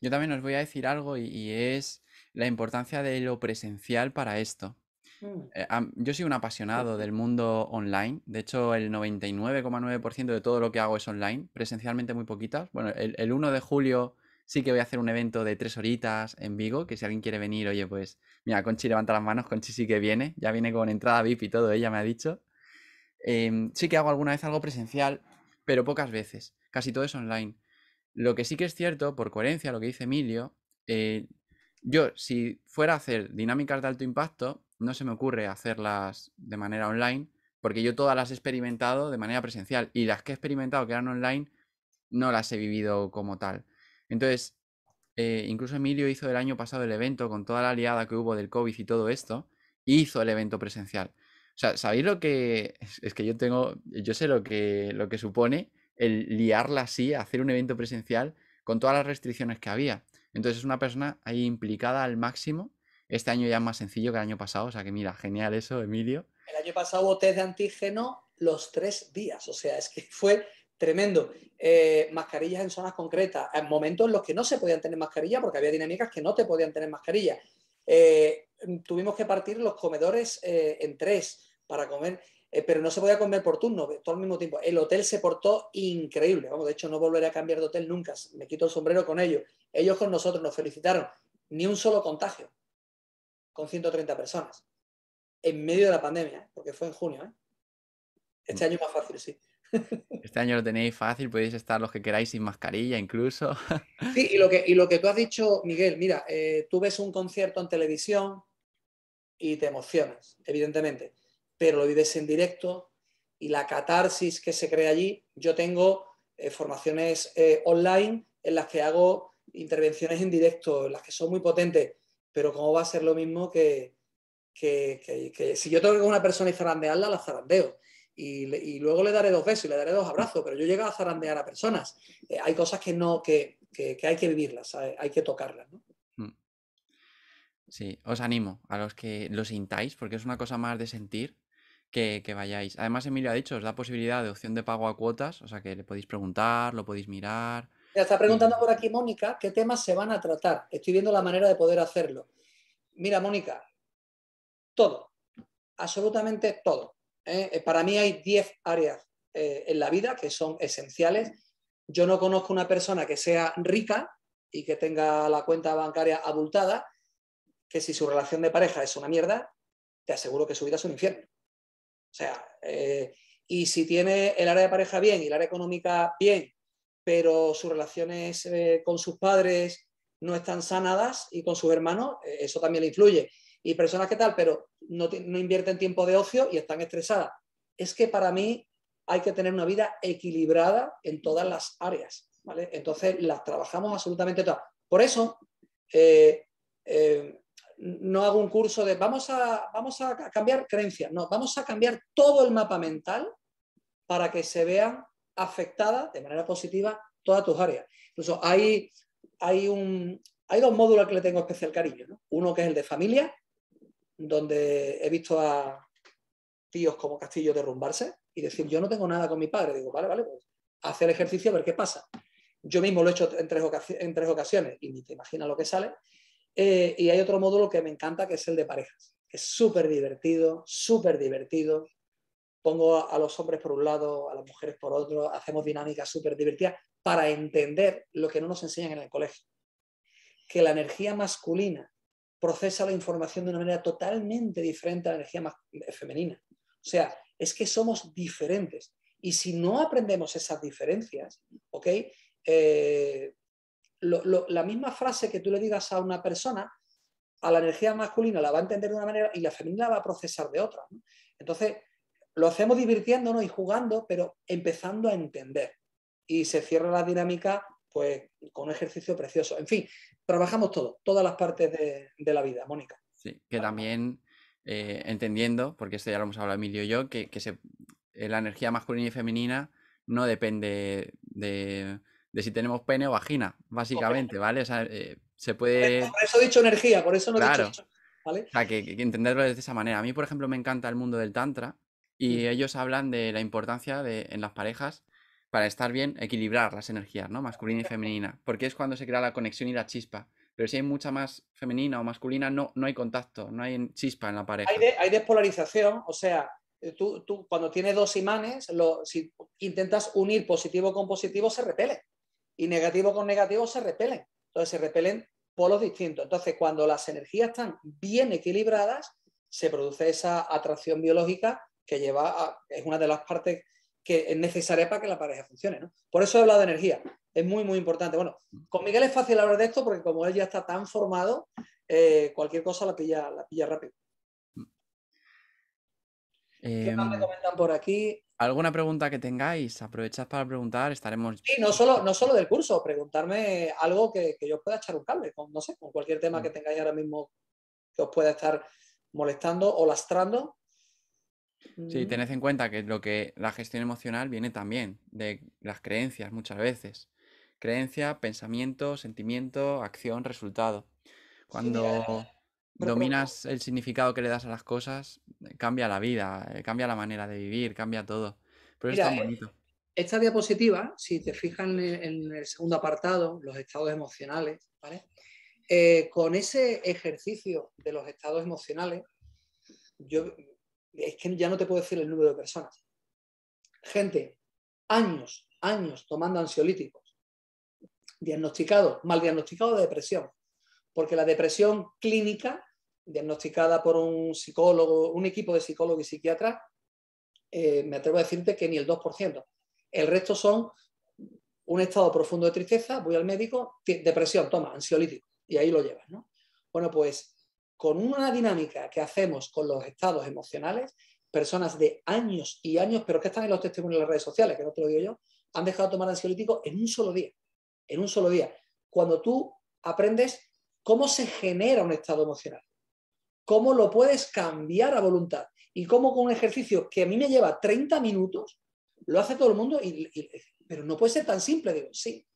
Yo también os voy a decir algo y, es la importancia de lo presencial para esto. Mm. Eh, yo soy un apasionado del mundo online, de hecho el 99,9% de todo lo que hago es online, presencialmente muy poquitas. Bueno, el 1 de julio sí que voy a hacer un evento de tres horitas en Vigo, que si alguien quiere venir, oye, pues mira, Conchi levanta las manos, Conchi sí que viene, ya viene con entrada VIP y todo, ella me ha dicho. Em, sí que hago alguna vez algo presencial, pero pocas veces, casi todo es online. Lo que sí que es cierto, por coherencia, lo que dice Emilio, eh, yo si fuera a hacer dinámicas de alto impacto, no se me ocurre hacerlas de manera online, porque yo todas las he experimentado de manera presencial y las que he experimentado que eran online no las he vivido como tal. Entonces, eh, incluso Emilio hizo el año pasado el evento con toda la aliada que hubo del COVID y todo esto, hizo el evento presencial. O sea, ¿sabéis lo que es, que yo tengo, yo sé lo que, lo que supone el liarla así, hacer un evento presencial con todas las restricciones que había? Entonces es una persona ahí implicada al máximo. Este año ya es más sencillo que el año pasado, o sea que mira, genial eso, Emilio. El año pasado boté de antígeno los tres días, o sea, es que fue Tremendo. Eh, mascarillas en zonas concretas, en momentos en los que no se podían tener mascarilla porque había dinámicas que no te podían tener mascarilla. Eh, tuvimos que partir los comedores eh, en tres para comer, pero no se podía comer por turno, todo al mismo tiempo. El hotel se portó increíble. Vamos, de hecho, no volveré a cambiar de hotel nunca. Me quito el sombrero con ellos. Ellos con nosotros nos felicitaron. Ni un solo contagio con 130 personas en medio de la pandemia, porque fue en junio. Este mm. año más fácil, sí. Este año lo tenéis fácil, podéis estar los que queráis sin mascarilla incluso. Sí, y lo que, y lo que tú has dicho, Miguel, mira, eh, tú ves un concierto en televisión y te emocionas, evidentemente, pero lo vives en directo y la catarsis que se crea allí, yo tengo eh, formaciones eh, online en las que hago intervenciones en directo, en las que son muy potentes, pero ¿cómo va a ser lo mismo que, si yo tengo que una persona y zarandearla, la zarandeo? y, luego le daré dos besos y le daré dos abrazos, pero yo llego a zarandear a personas. Eh, hay cosas que no, que, hay que vivirlas, hay, que tocarlas. Hmm. Sí, os animo a los que lo sintáis, porque es una cosa más de sentir que, vayáis. Además, Emilio ha dicho, os da posibilidad de opción de pago a cuotas, o sea que le podéis preguntar, lo podéis mirar. ya está preguntando mm. por aquí Mónica qué temas se van a tratar. Estoy viendo la manera de poder hacerlo. Mira, Mónica, todo, absolutamente todo. ¿eh? Eh, para mí hay 10 áreas eh, en la vida que son esenciales. Yo no conozco una persona que sea rica y que tenga la cuenta bancaria abultada, que si su relación de pareja es una mierda, te aseguro que su vida es un infierno. O sea, y si tiene el área de pareja bien y el área económica bien, pero sus relaciones con sus padres no están sanadas y con sus hermanos, eso también le influye y personas que tal, pero no, invierten tiempo de ocio y están estresadas. Es que para mí hay que tener una vida equilibrada en todas las áreas, Entonces las trabajamos absolutamente todas. Por eso eh, eh, no hago un curso de vamos a, vamos a cambiar creencias, no, vamos a cambiar todo el mapa mental para que se vean afectadas de manera positiva todas tus áreas. Incluso hay, hay, un, hay dos módulos que le tengo especial cariño, uno que es el de familia donde he visto a tíos como Castillo derrumbarse y decir, yo no tengo nada con mi padre. Digo, vale, vale, pues hace el ejercicio a ver qué pasa. Yo mismo lo he hecho en tres, ocasiones y ni te imaginas lo que sale. Eh, y hay otro módulo que me encanta, que es el de parejas. Es súper divertido, súper divertido. Pongo a, a, los hombres por un lado, a las mujeres por otro, hacemos dinámicas súper divertidas para entender lo que no nos enseñan en el colegio. Que la energía masculina procesa la información de una manera totalmente diferente a la energía eh, femenina. O sea, es que somos diferentes. Y si no aprendemos esas diferencias, ¿ok? Eh, la misma frase que tú le digas a una persona, a la energía masculina la va a entender de una manera y la femenina la va a procesar de otra. Entonces, lo hacemos divirtiéndonos y jugando, pero empezando a entender. Y se cierra la dinámica pues con ejercicio precioso. En fin, trabajamos todo, todas las partes de, la vida, Mónica. Sí, que también eh, entendiendo, porque esto ya lo hemos hablado Emilio y yo, que, se, eh, la energía masculina y femenina no depende de, si tenemos pene o vagina, básicamente, ¿vale? O sea, eh, se puede... Por eso he dicho energía, por eso no he dicho... que, entenderlo de esa manera. A mí, por ejemplo, me encanta el mundo del tantra y ellos hablan de la importancia en las parejas para estar bien, equilibrar las energías, ¿no? Masculina y femenina, porque es cuando se crea la conexión y la chispa. Pero si hay mucha más femenina o masculina, no, no hay contacto, no hay chispa en la pareja. Hay, despolarización, o sea, eh, tú, cuando tienes dos imanes, lo, si intentas unir positivo con positivo, se repelen. Y negativo con negativo, se repelen. Entonces, se repelen polos distintos. Entonces, cuando las energías están bien equilibradas, se produce esa atracción biológica que lleva a, es una de las partes que es necesaria para que la pareja funcione. ¿no? Por eso he hablado de energía. Es muy, muy importante. Bueno, con Miguel es fácil hablar de esto porque como él ya está tan formado, eh, cualquier cosa la pilla, la pilla rápido. ¿Qué eh, más me comentan por aquí? ¿Alguna pregunta que tengáis? Aprovechad para preguntar, estaremos... Sí, no solo, no solo del curso, preguntarme algo que, yo pueda echar un cable, no sé, con cualquier tema que mm. tengáis ahora mismo que os pueda estar molestando o lastrando, Sí, tened en cuenta que lo que la gestión emocional viene también de las creencias muchas veces. Creencia, pensamiento, sentimiento, acción, resultado. Cuando dominas el significado que le das a las cosas, eh, cambia la vida, eh, cambia la manera de vivir, cambia todo. Pero es tan eh, bonito. Esta diapositiva, si te fijan e, en el segundo apartado, los estados emocionales, ¿vale? con ese ejercicio de los estados emocionales, yo es que ya no te puedo decir el número de personas. Gente, años, años tomando ansiolíticos, diagnosticados, mal diagnosticado de depresión, porque la depresión clínica, diagnosticada por un psicólogo, un equipo de psicólogos y psiquiatras, eh, me atrevo a decirte que ni el 2%. El resto son un estado profundo de tristeza, voy al médico, depresión, toma, ansiolítico, y ahí lo llevas, ¿no? Bueno, pues con una dinámica que hacemos con los estados emocionales, personas de años y años, pero que están en los testimonios de las redes sociales, que no te lo digo yo, han dejado de tomar ansiolítico en un solo día, en un solo día. Cuando tú aprendes cómo se genera un estado emocional, cómo lo puedes cambiar a voluntad y cómo con un ejercicio que a mí me lleva 30 minutos, lo hace todo el mundo, pero no puede ser tan simple, digo, sí.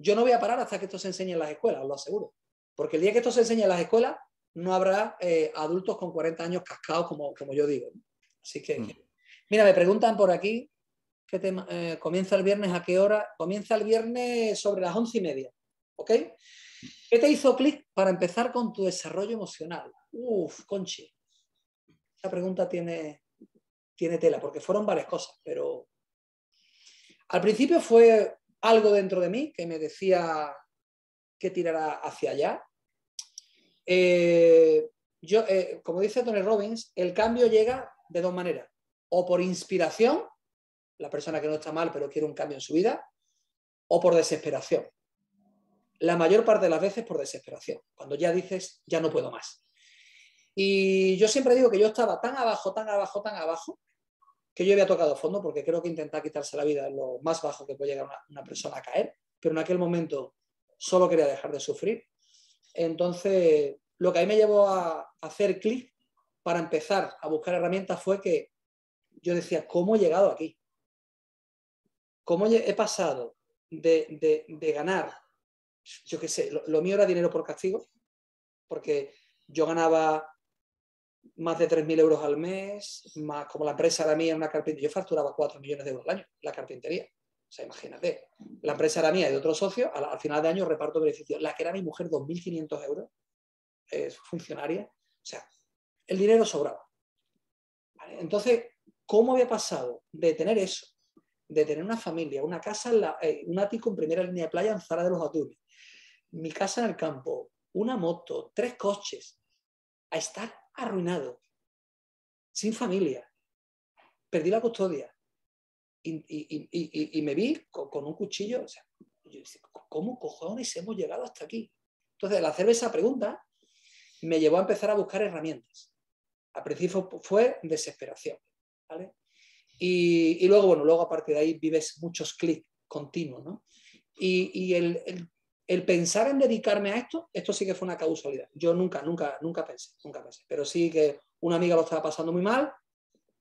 Yo no voy a parar hasta que esto se enseñe en las escuelas, os lo aseguro. Porque el día que esto se enseñe en las escuelas, no habrá eh, adultos con 40 años cascados, como, yo digo. Así que, mm. mira, me preguntan por aquí, ¿qué eh, ¿comienza el viernes a qué hora? Comienza el viernes sobre las once y media, ¿ok? ¿Qué te hizo clic para empezar con tu desarrollo emocional? Uf, Conchi, esa pregunta tiene, tiene tela, porque fueron varias cosas, pero al principio fue algo dentro de mí que me decía que tirara hacia allá, eh, yo, eh, como dice Tony Robbins, el cambio llega de dos maneras. O por inspiración, la persona que no está mal pero quiere un cambio en su vida, o por desesperación. La mayor parte de las veces por desesperación, cuando ya dices, ya no puedo más. Y yo siempre digo que yo estaba tan abajo, tan abajo, tan abajo, que yo había tocado fondo, porque creo que intentar quitarse la vida es lo más bajo que puede llegar una, una persona a caer, pero en aquel momento solo quería dejar de sufrir entonces, lo que a mí me llevó a hacer clic para empezar a buscar herramientas fue que yo decía, ¿cómo he llegado aquí? ¿Cómo he pasado de, ganar, yo qué sé, lo, mío era dinero por castigo, porque yo ganaba más de 3.000 euros al mes, más como la empresa era mía, una carpintería, yo facturaba 4 millones de euros al año, la carpintería. O sea, imagínate, la empresa era mía y de otro socio, al, final de año reparto beneficios. La que era mi mujer, 2.500 euros, es funcionaria. O sea, el dinero sobraba. Entonces, ¿cómo había pasado de tener eso, de tener una familia, una casa, eh, un ático en primera línea de playa en Zara de los Atunes, mi casa en el campo, una moto, tres coches, a estar arruinado, sin familia? Perdí la custodia, y, me vi con, un cuchillo. O sea, yo dije, ¿cómo cojones hemos llegado hasta aquí? Entonces, al hacerme esa pregunta me llevó a empezar a buscar herramientas. Al principio fue desesperación. ¿vale? Y, luego, bueno, luego a partir de ahí vives muchos clics continuos. ¿no? Y, el, pensar en dedicarme a esto, esto sí que fue una causalidad. Yo nunca, nunca, nunca pensé, nunca pensé. Pero sí que una amiga lo estaba pasando muy mal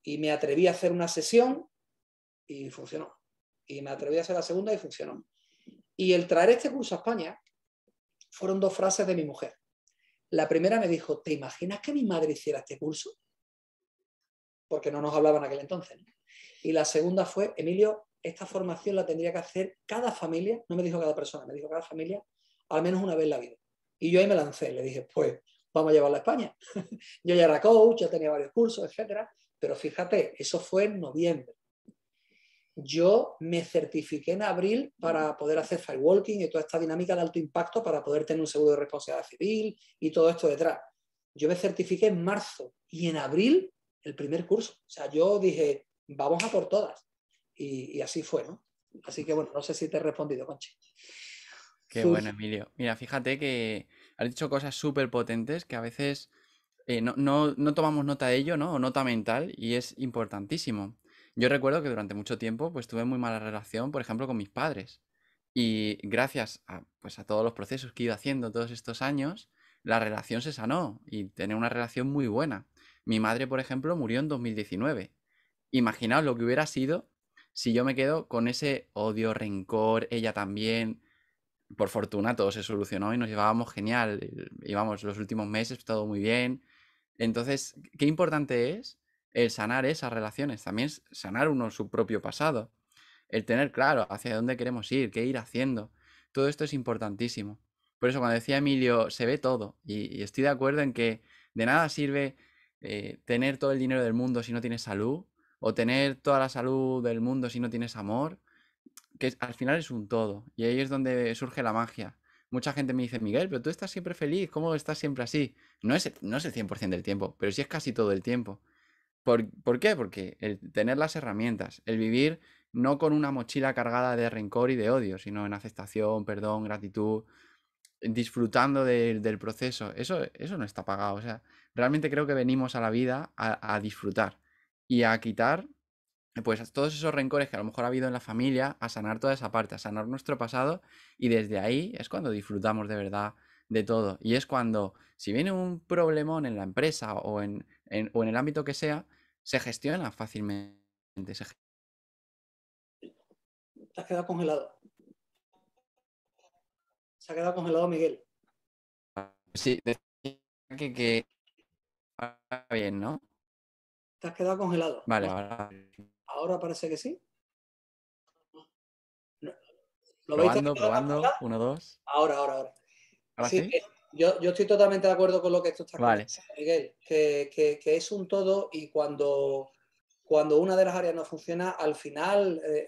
y me atreví a hacer una sesión y funcionó. Y me atreví a hacer la segunda y funcionó. Y el traer este curso a España fueron dos frases de mi mujer. La primera me dijo, ¿te imaginas que mi madre hiciera este curso? Porque no nos hablaban aquel entonces. Y la segunda fue, Emilio, esta formación la tendría que hacer cada familia, no me dijo cada persona, me dijo cada familia, al menos una vez en la vida. Y yo ahí me lancé, le dije, pues vamos a llevarla a España. yo ya era coach, ya tenía varios cursos, etcétera. Pero fíjate, eso fue en noviembre yo me certifiqué en abril para poder hacer firewalking y toda esta dinámica de alto impacto para poder tener un seguro de responsabilidad civil y todo esto detrás. Yo me certifiqué en marzo y en abril el primer curso. O sea, yo dije, vamos a por todas. Y, así fue, ¿no? Así que bueno, no sé si te he respondido, Conchi. Qué bueno, Emilio. Mira, fíjate que has dicho cosas súper potentes que a veces eh, no, no tomamos nota de ello, ¿no? O nota mental, y es importantísimo. Yo recuerdo que durante mucho tiempo pues tuve muy mala relación, por ejemplo, con mis padres. Y gracias a, pues, a todos los procesos que he ido haciendo todos estos años, la relación se sanó y tenía una relación muy buena. Mi madre, por ejemplo, murió en 2019. Imaginaos lo que hubiera sido si yo me quedo con ese odio, rencor, ella también. Por fortuna todo se solucionó y nos llevábamos genial. Íbamos los últimos meses todo muy bien. Entonces, qué importante es el sanar esas relaciones, también sanar uno su propio pasado, el tener claro hacia dónde queremos ir, qué ir haciendo. Todo esto es importantísimo. Por eso cuando decía Emilio, se ve todo y, estoy de acuerdo en que de nada sirve eh, tener todo el dinero del mundo si no tienes salud o tener toda la salud del mundo si no tienes amor, que al final es un todo y ahí es donde surge la magia. Mucha gente me dice, Miguel, pero tú estás siempre feliz, ¿cómo estás siempre así? No es, no es el 100% del tiempo, pero sí es casi todo el tiempo. ¿Por, qué? Porque el tener las herramientas, el vivir no con una mochila cargada de rencor y de odio, sino en aceptación, perdón, gratitud, disfrutando del proceso, eso, eso no está pagado. O sea, realmente creo que venimos a la vida a, disfrutar y a quitar pues todos esos rencores que a lo mejor ha habido en la familia, a sanar toda esa parte, a sanar nuestro pasado y desde ahí es cuando disfrutamos de verdad de todo. Y es cuando, si viene un problemón en la empresa o en el ámbito que sea, se gestiona fácilmente. Se... Te has quedado congelado. Se ha quedado congelado Miguel. Sí, decía que, Está bien, ¿no? Te has quedado congelado. Vale, ahora. Ahora parece que sí. ¿Lo probando, probando. Uno, dos. Ahora, ahora, ahora. ¿Ahora yo, estoy totalmente de acuerdo con lo que tú estás diciendo, Miguel, que, es un todo y cuando, cuando una de las áreas no funciona, al final eh,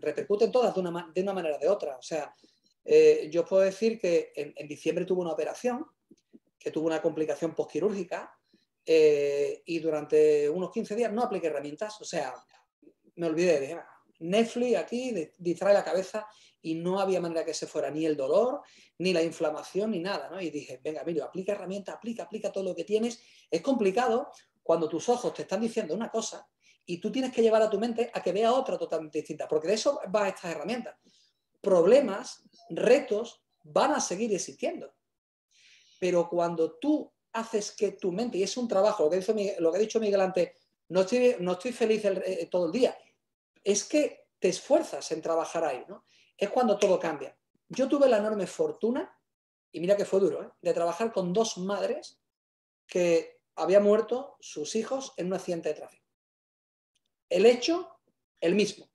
repercuten todas de una, de una manera o de otra. O sea, eh, yo puedo decir que en, diciembre tuve una operación que tuvo una complicación posquirúrgica eh, y durante unos 15 días no apliqué herramientas, o sea, me olvidé de Netflix aquí distrae la cabeza y no había manera que se fuera ni el dolor, ni la inflamación, ni nada, ¿no? Y dije, venga, Emilio, aplica herramienta, aplica, aplica todo lo que tienes. Es complicado cuando tus ojos te están diciendo una cosa y tú tienes que llevar a tu mente a que vea otra totalmente distinta, porque de eso va estas herramientas. Problemas, retos, van a seguir existiendo. Pero cuando tú haces que tu mente, y es un trabajo, lo que, lo que ha dicho Miguel antes, no estoy, feliz eh, todo el día, es que te esfuerzas en trabajar ahí, ¿no? es cuando todo cambia. Yo tuve la enorme fortuna, y mira que fue duro, ¿eh? de trabajar con dos madres que había muerto sus hijos en un accidente de tráfico. El hecho, el mismo.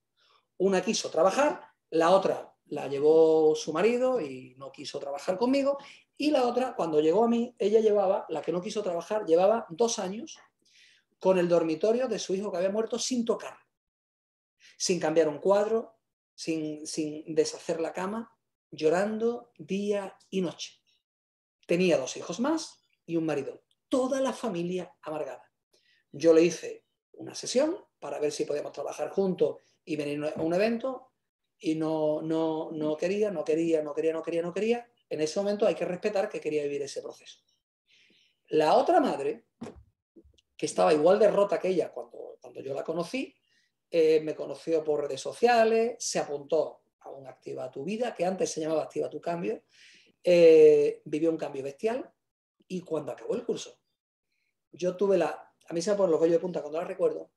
Una quiso trabajar, la otra la llevó su marido y no quiso trabajar conmigo, y la otra, cuando llegó a mí, ella llevaba, la que no quiso trabajar, llevaba dos años con el dormitorio de su hijo que había muerto sin tocar, sin cambiar un cuadro, sin, deshacer la cama, llorando día y noche. Tenía dos hijos más y un marido, toda la familia amargada. Yo le hice una sesión para ver si podíamos trabajar juntos y venir a un evento y no, no, no quería, no quería, no quería, no quería, no quería. En ese momento hay que respetar que quería vivir ese proceso. La otra madre, que estaba igual derrota que ella cuando yo la conocí, eh, me conoció por redes sociales, se apuntó a un Activa tu vida, que antes se llamaba Activa tu cambio, eh, vivió un cambio bestial y cuando acabó el curso, yo tuve la, a mí se me ponen los vellos de punta cuando la recuerdo,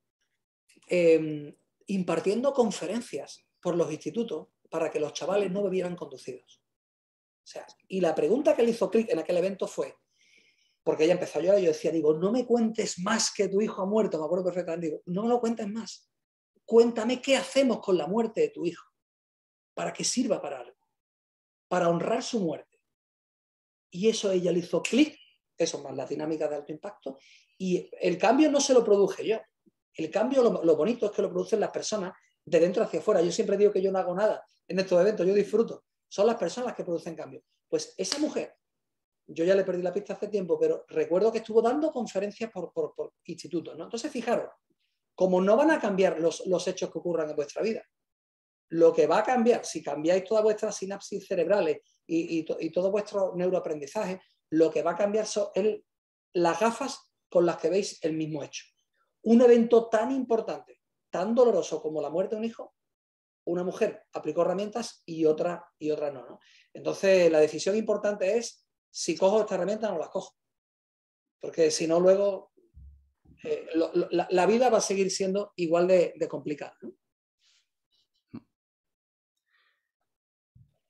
em, impartiendo conferencias por los institutos para que los chavales no bebieran conducidos. y la pregunta que le hizo clic en aquel evento fue, porque ella empezó a llorar, yo decía, digo, no me cuentes más que tu hijo ha muerto, me acuerdo perfectamente, digo, no me lo cuentes más cuéntame qué hacemos con la muerte de tu hijo, para que sirva para algo, para honrar su muerte. Y eso ella le hizo clic, eso más la dinámica de alto impacto, y el cambio no se lo produce yo. El cambio, lo, bonito es que lo producen las personas de dentro hacia afuera. Yo siempre digo que yo no hago nada en estos eventos, yo disfruto. Son las personas las que producen cambio. Pues esa mujer, yo ya le perdí la pista hace tiempo, pero recuerdo que estuvo dando conferencias por, institutos. ¿no? Entonces, fijaros, como no van a cambiar los, hechos que ocurran en vuestra vida, lo que va a cambiar, si cambiáis todas vuestras sinapsis cerebrales y, y, y todo vuestro neuroaprendizaje, lo que va a cambiar son el, las gafas con las que veis el mismo hecho. Un evento tan importante, tan doloroso como la muerte de un hijo, una mujer aplicó herramientas y otra, y otra no, no. Entonces, la decisión importante es si cojo esta herramienta o no las cojo. Porque si no, luego eh, la, vida va a seguir siendo igual de, complicada. ¿no?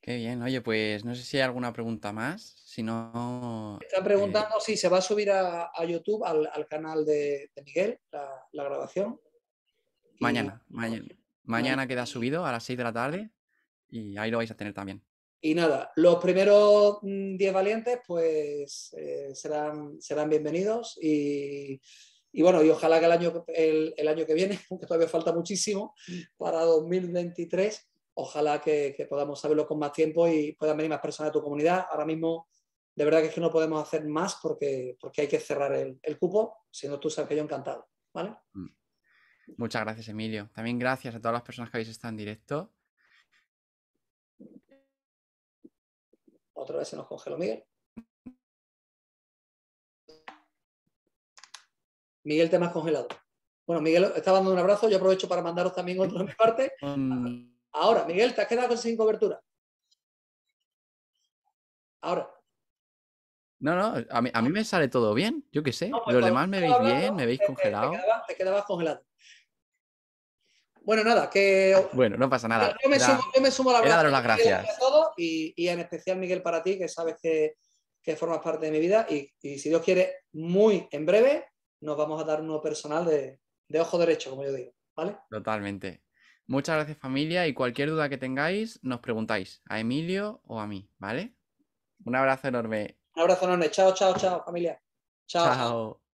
Qué bien, oye, pues no sé si hay alguna pregunta más, si no... Están eh, preguntando si se va a subir a, YouTube, al, canal de, Miguel, la, grabación. Mañana, mañana, mañana queda subido a las 6 de la tarde y ahí lo vais a tener también. Y nada, los primeros 10 mm, valientes pues eh, serán, serán bienvenidos y y bueno, y ojalá que el año, el, año que viene, aunque todavía falta muchísimo, para 2023, ojalá que, podamos saberlo con más tiempo y puedan venir más personas de tu comunidad. Ahora mismo, de verdad que es que no podemos hacer más porque, porque hay que cerrar el, cupo, siendo tú, sabes que yo encantado. ¿vale? Mm. Muchas gracias, Emilio. También gracias a todas las personas que habéis estado en directo. Otra vez se nos congeló Miguel. Miguel te más congelado. Bueno, Miguel estaba dando un abrazo, yo aprovecho para mandaros también otro de mi parte. Mm. Ahora, Miguel, te has quedado sin cobertura. Ahora. No, no, a mí, me sale todo bien, yo qué sé. Pues los demás me veis bien, me veis congelado. Te, quedabas, congelado. Bueno, nada, que. Bueno, no pasa nada. Yo me, sumo, a me sumo, la verdad. las gracias. y, en especial, Miguel, para ti, que sabes que, que formas parte de mi vida y, y si Dios quiere, muy en breve nos vamos a dar uno personal de, ojo derecho, como yo digo. ¿Vale? Totalmente. Muchas gracias familia y cualquier duda que tengáis nos preguntáis a Emilio o a mí, ¿vale? Un abrazo enorme. Un abrazo enorme. Chao, chao, chao familia. chao.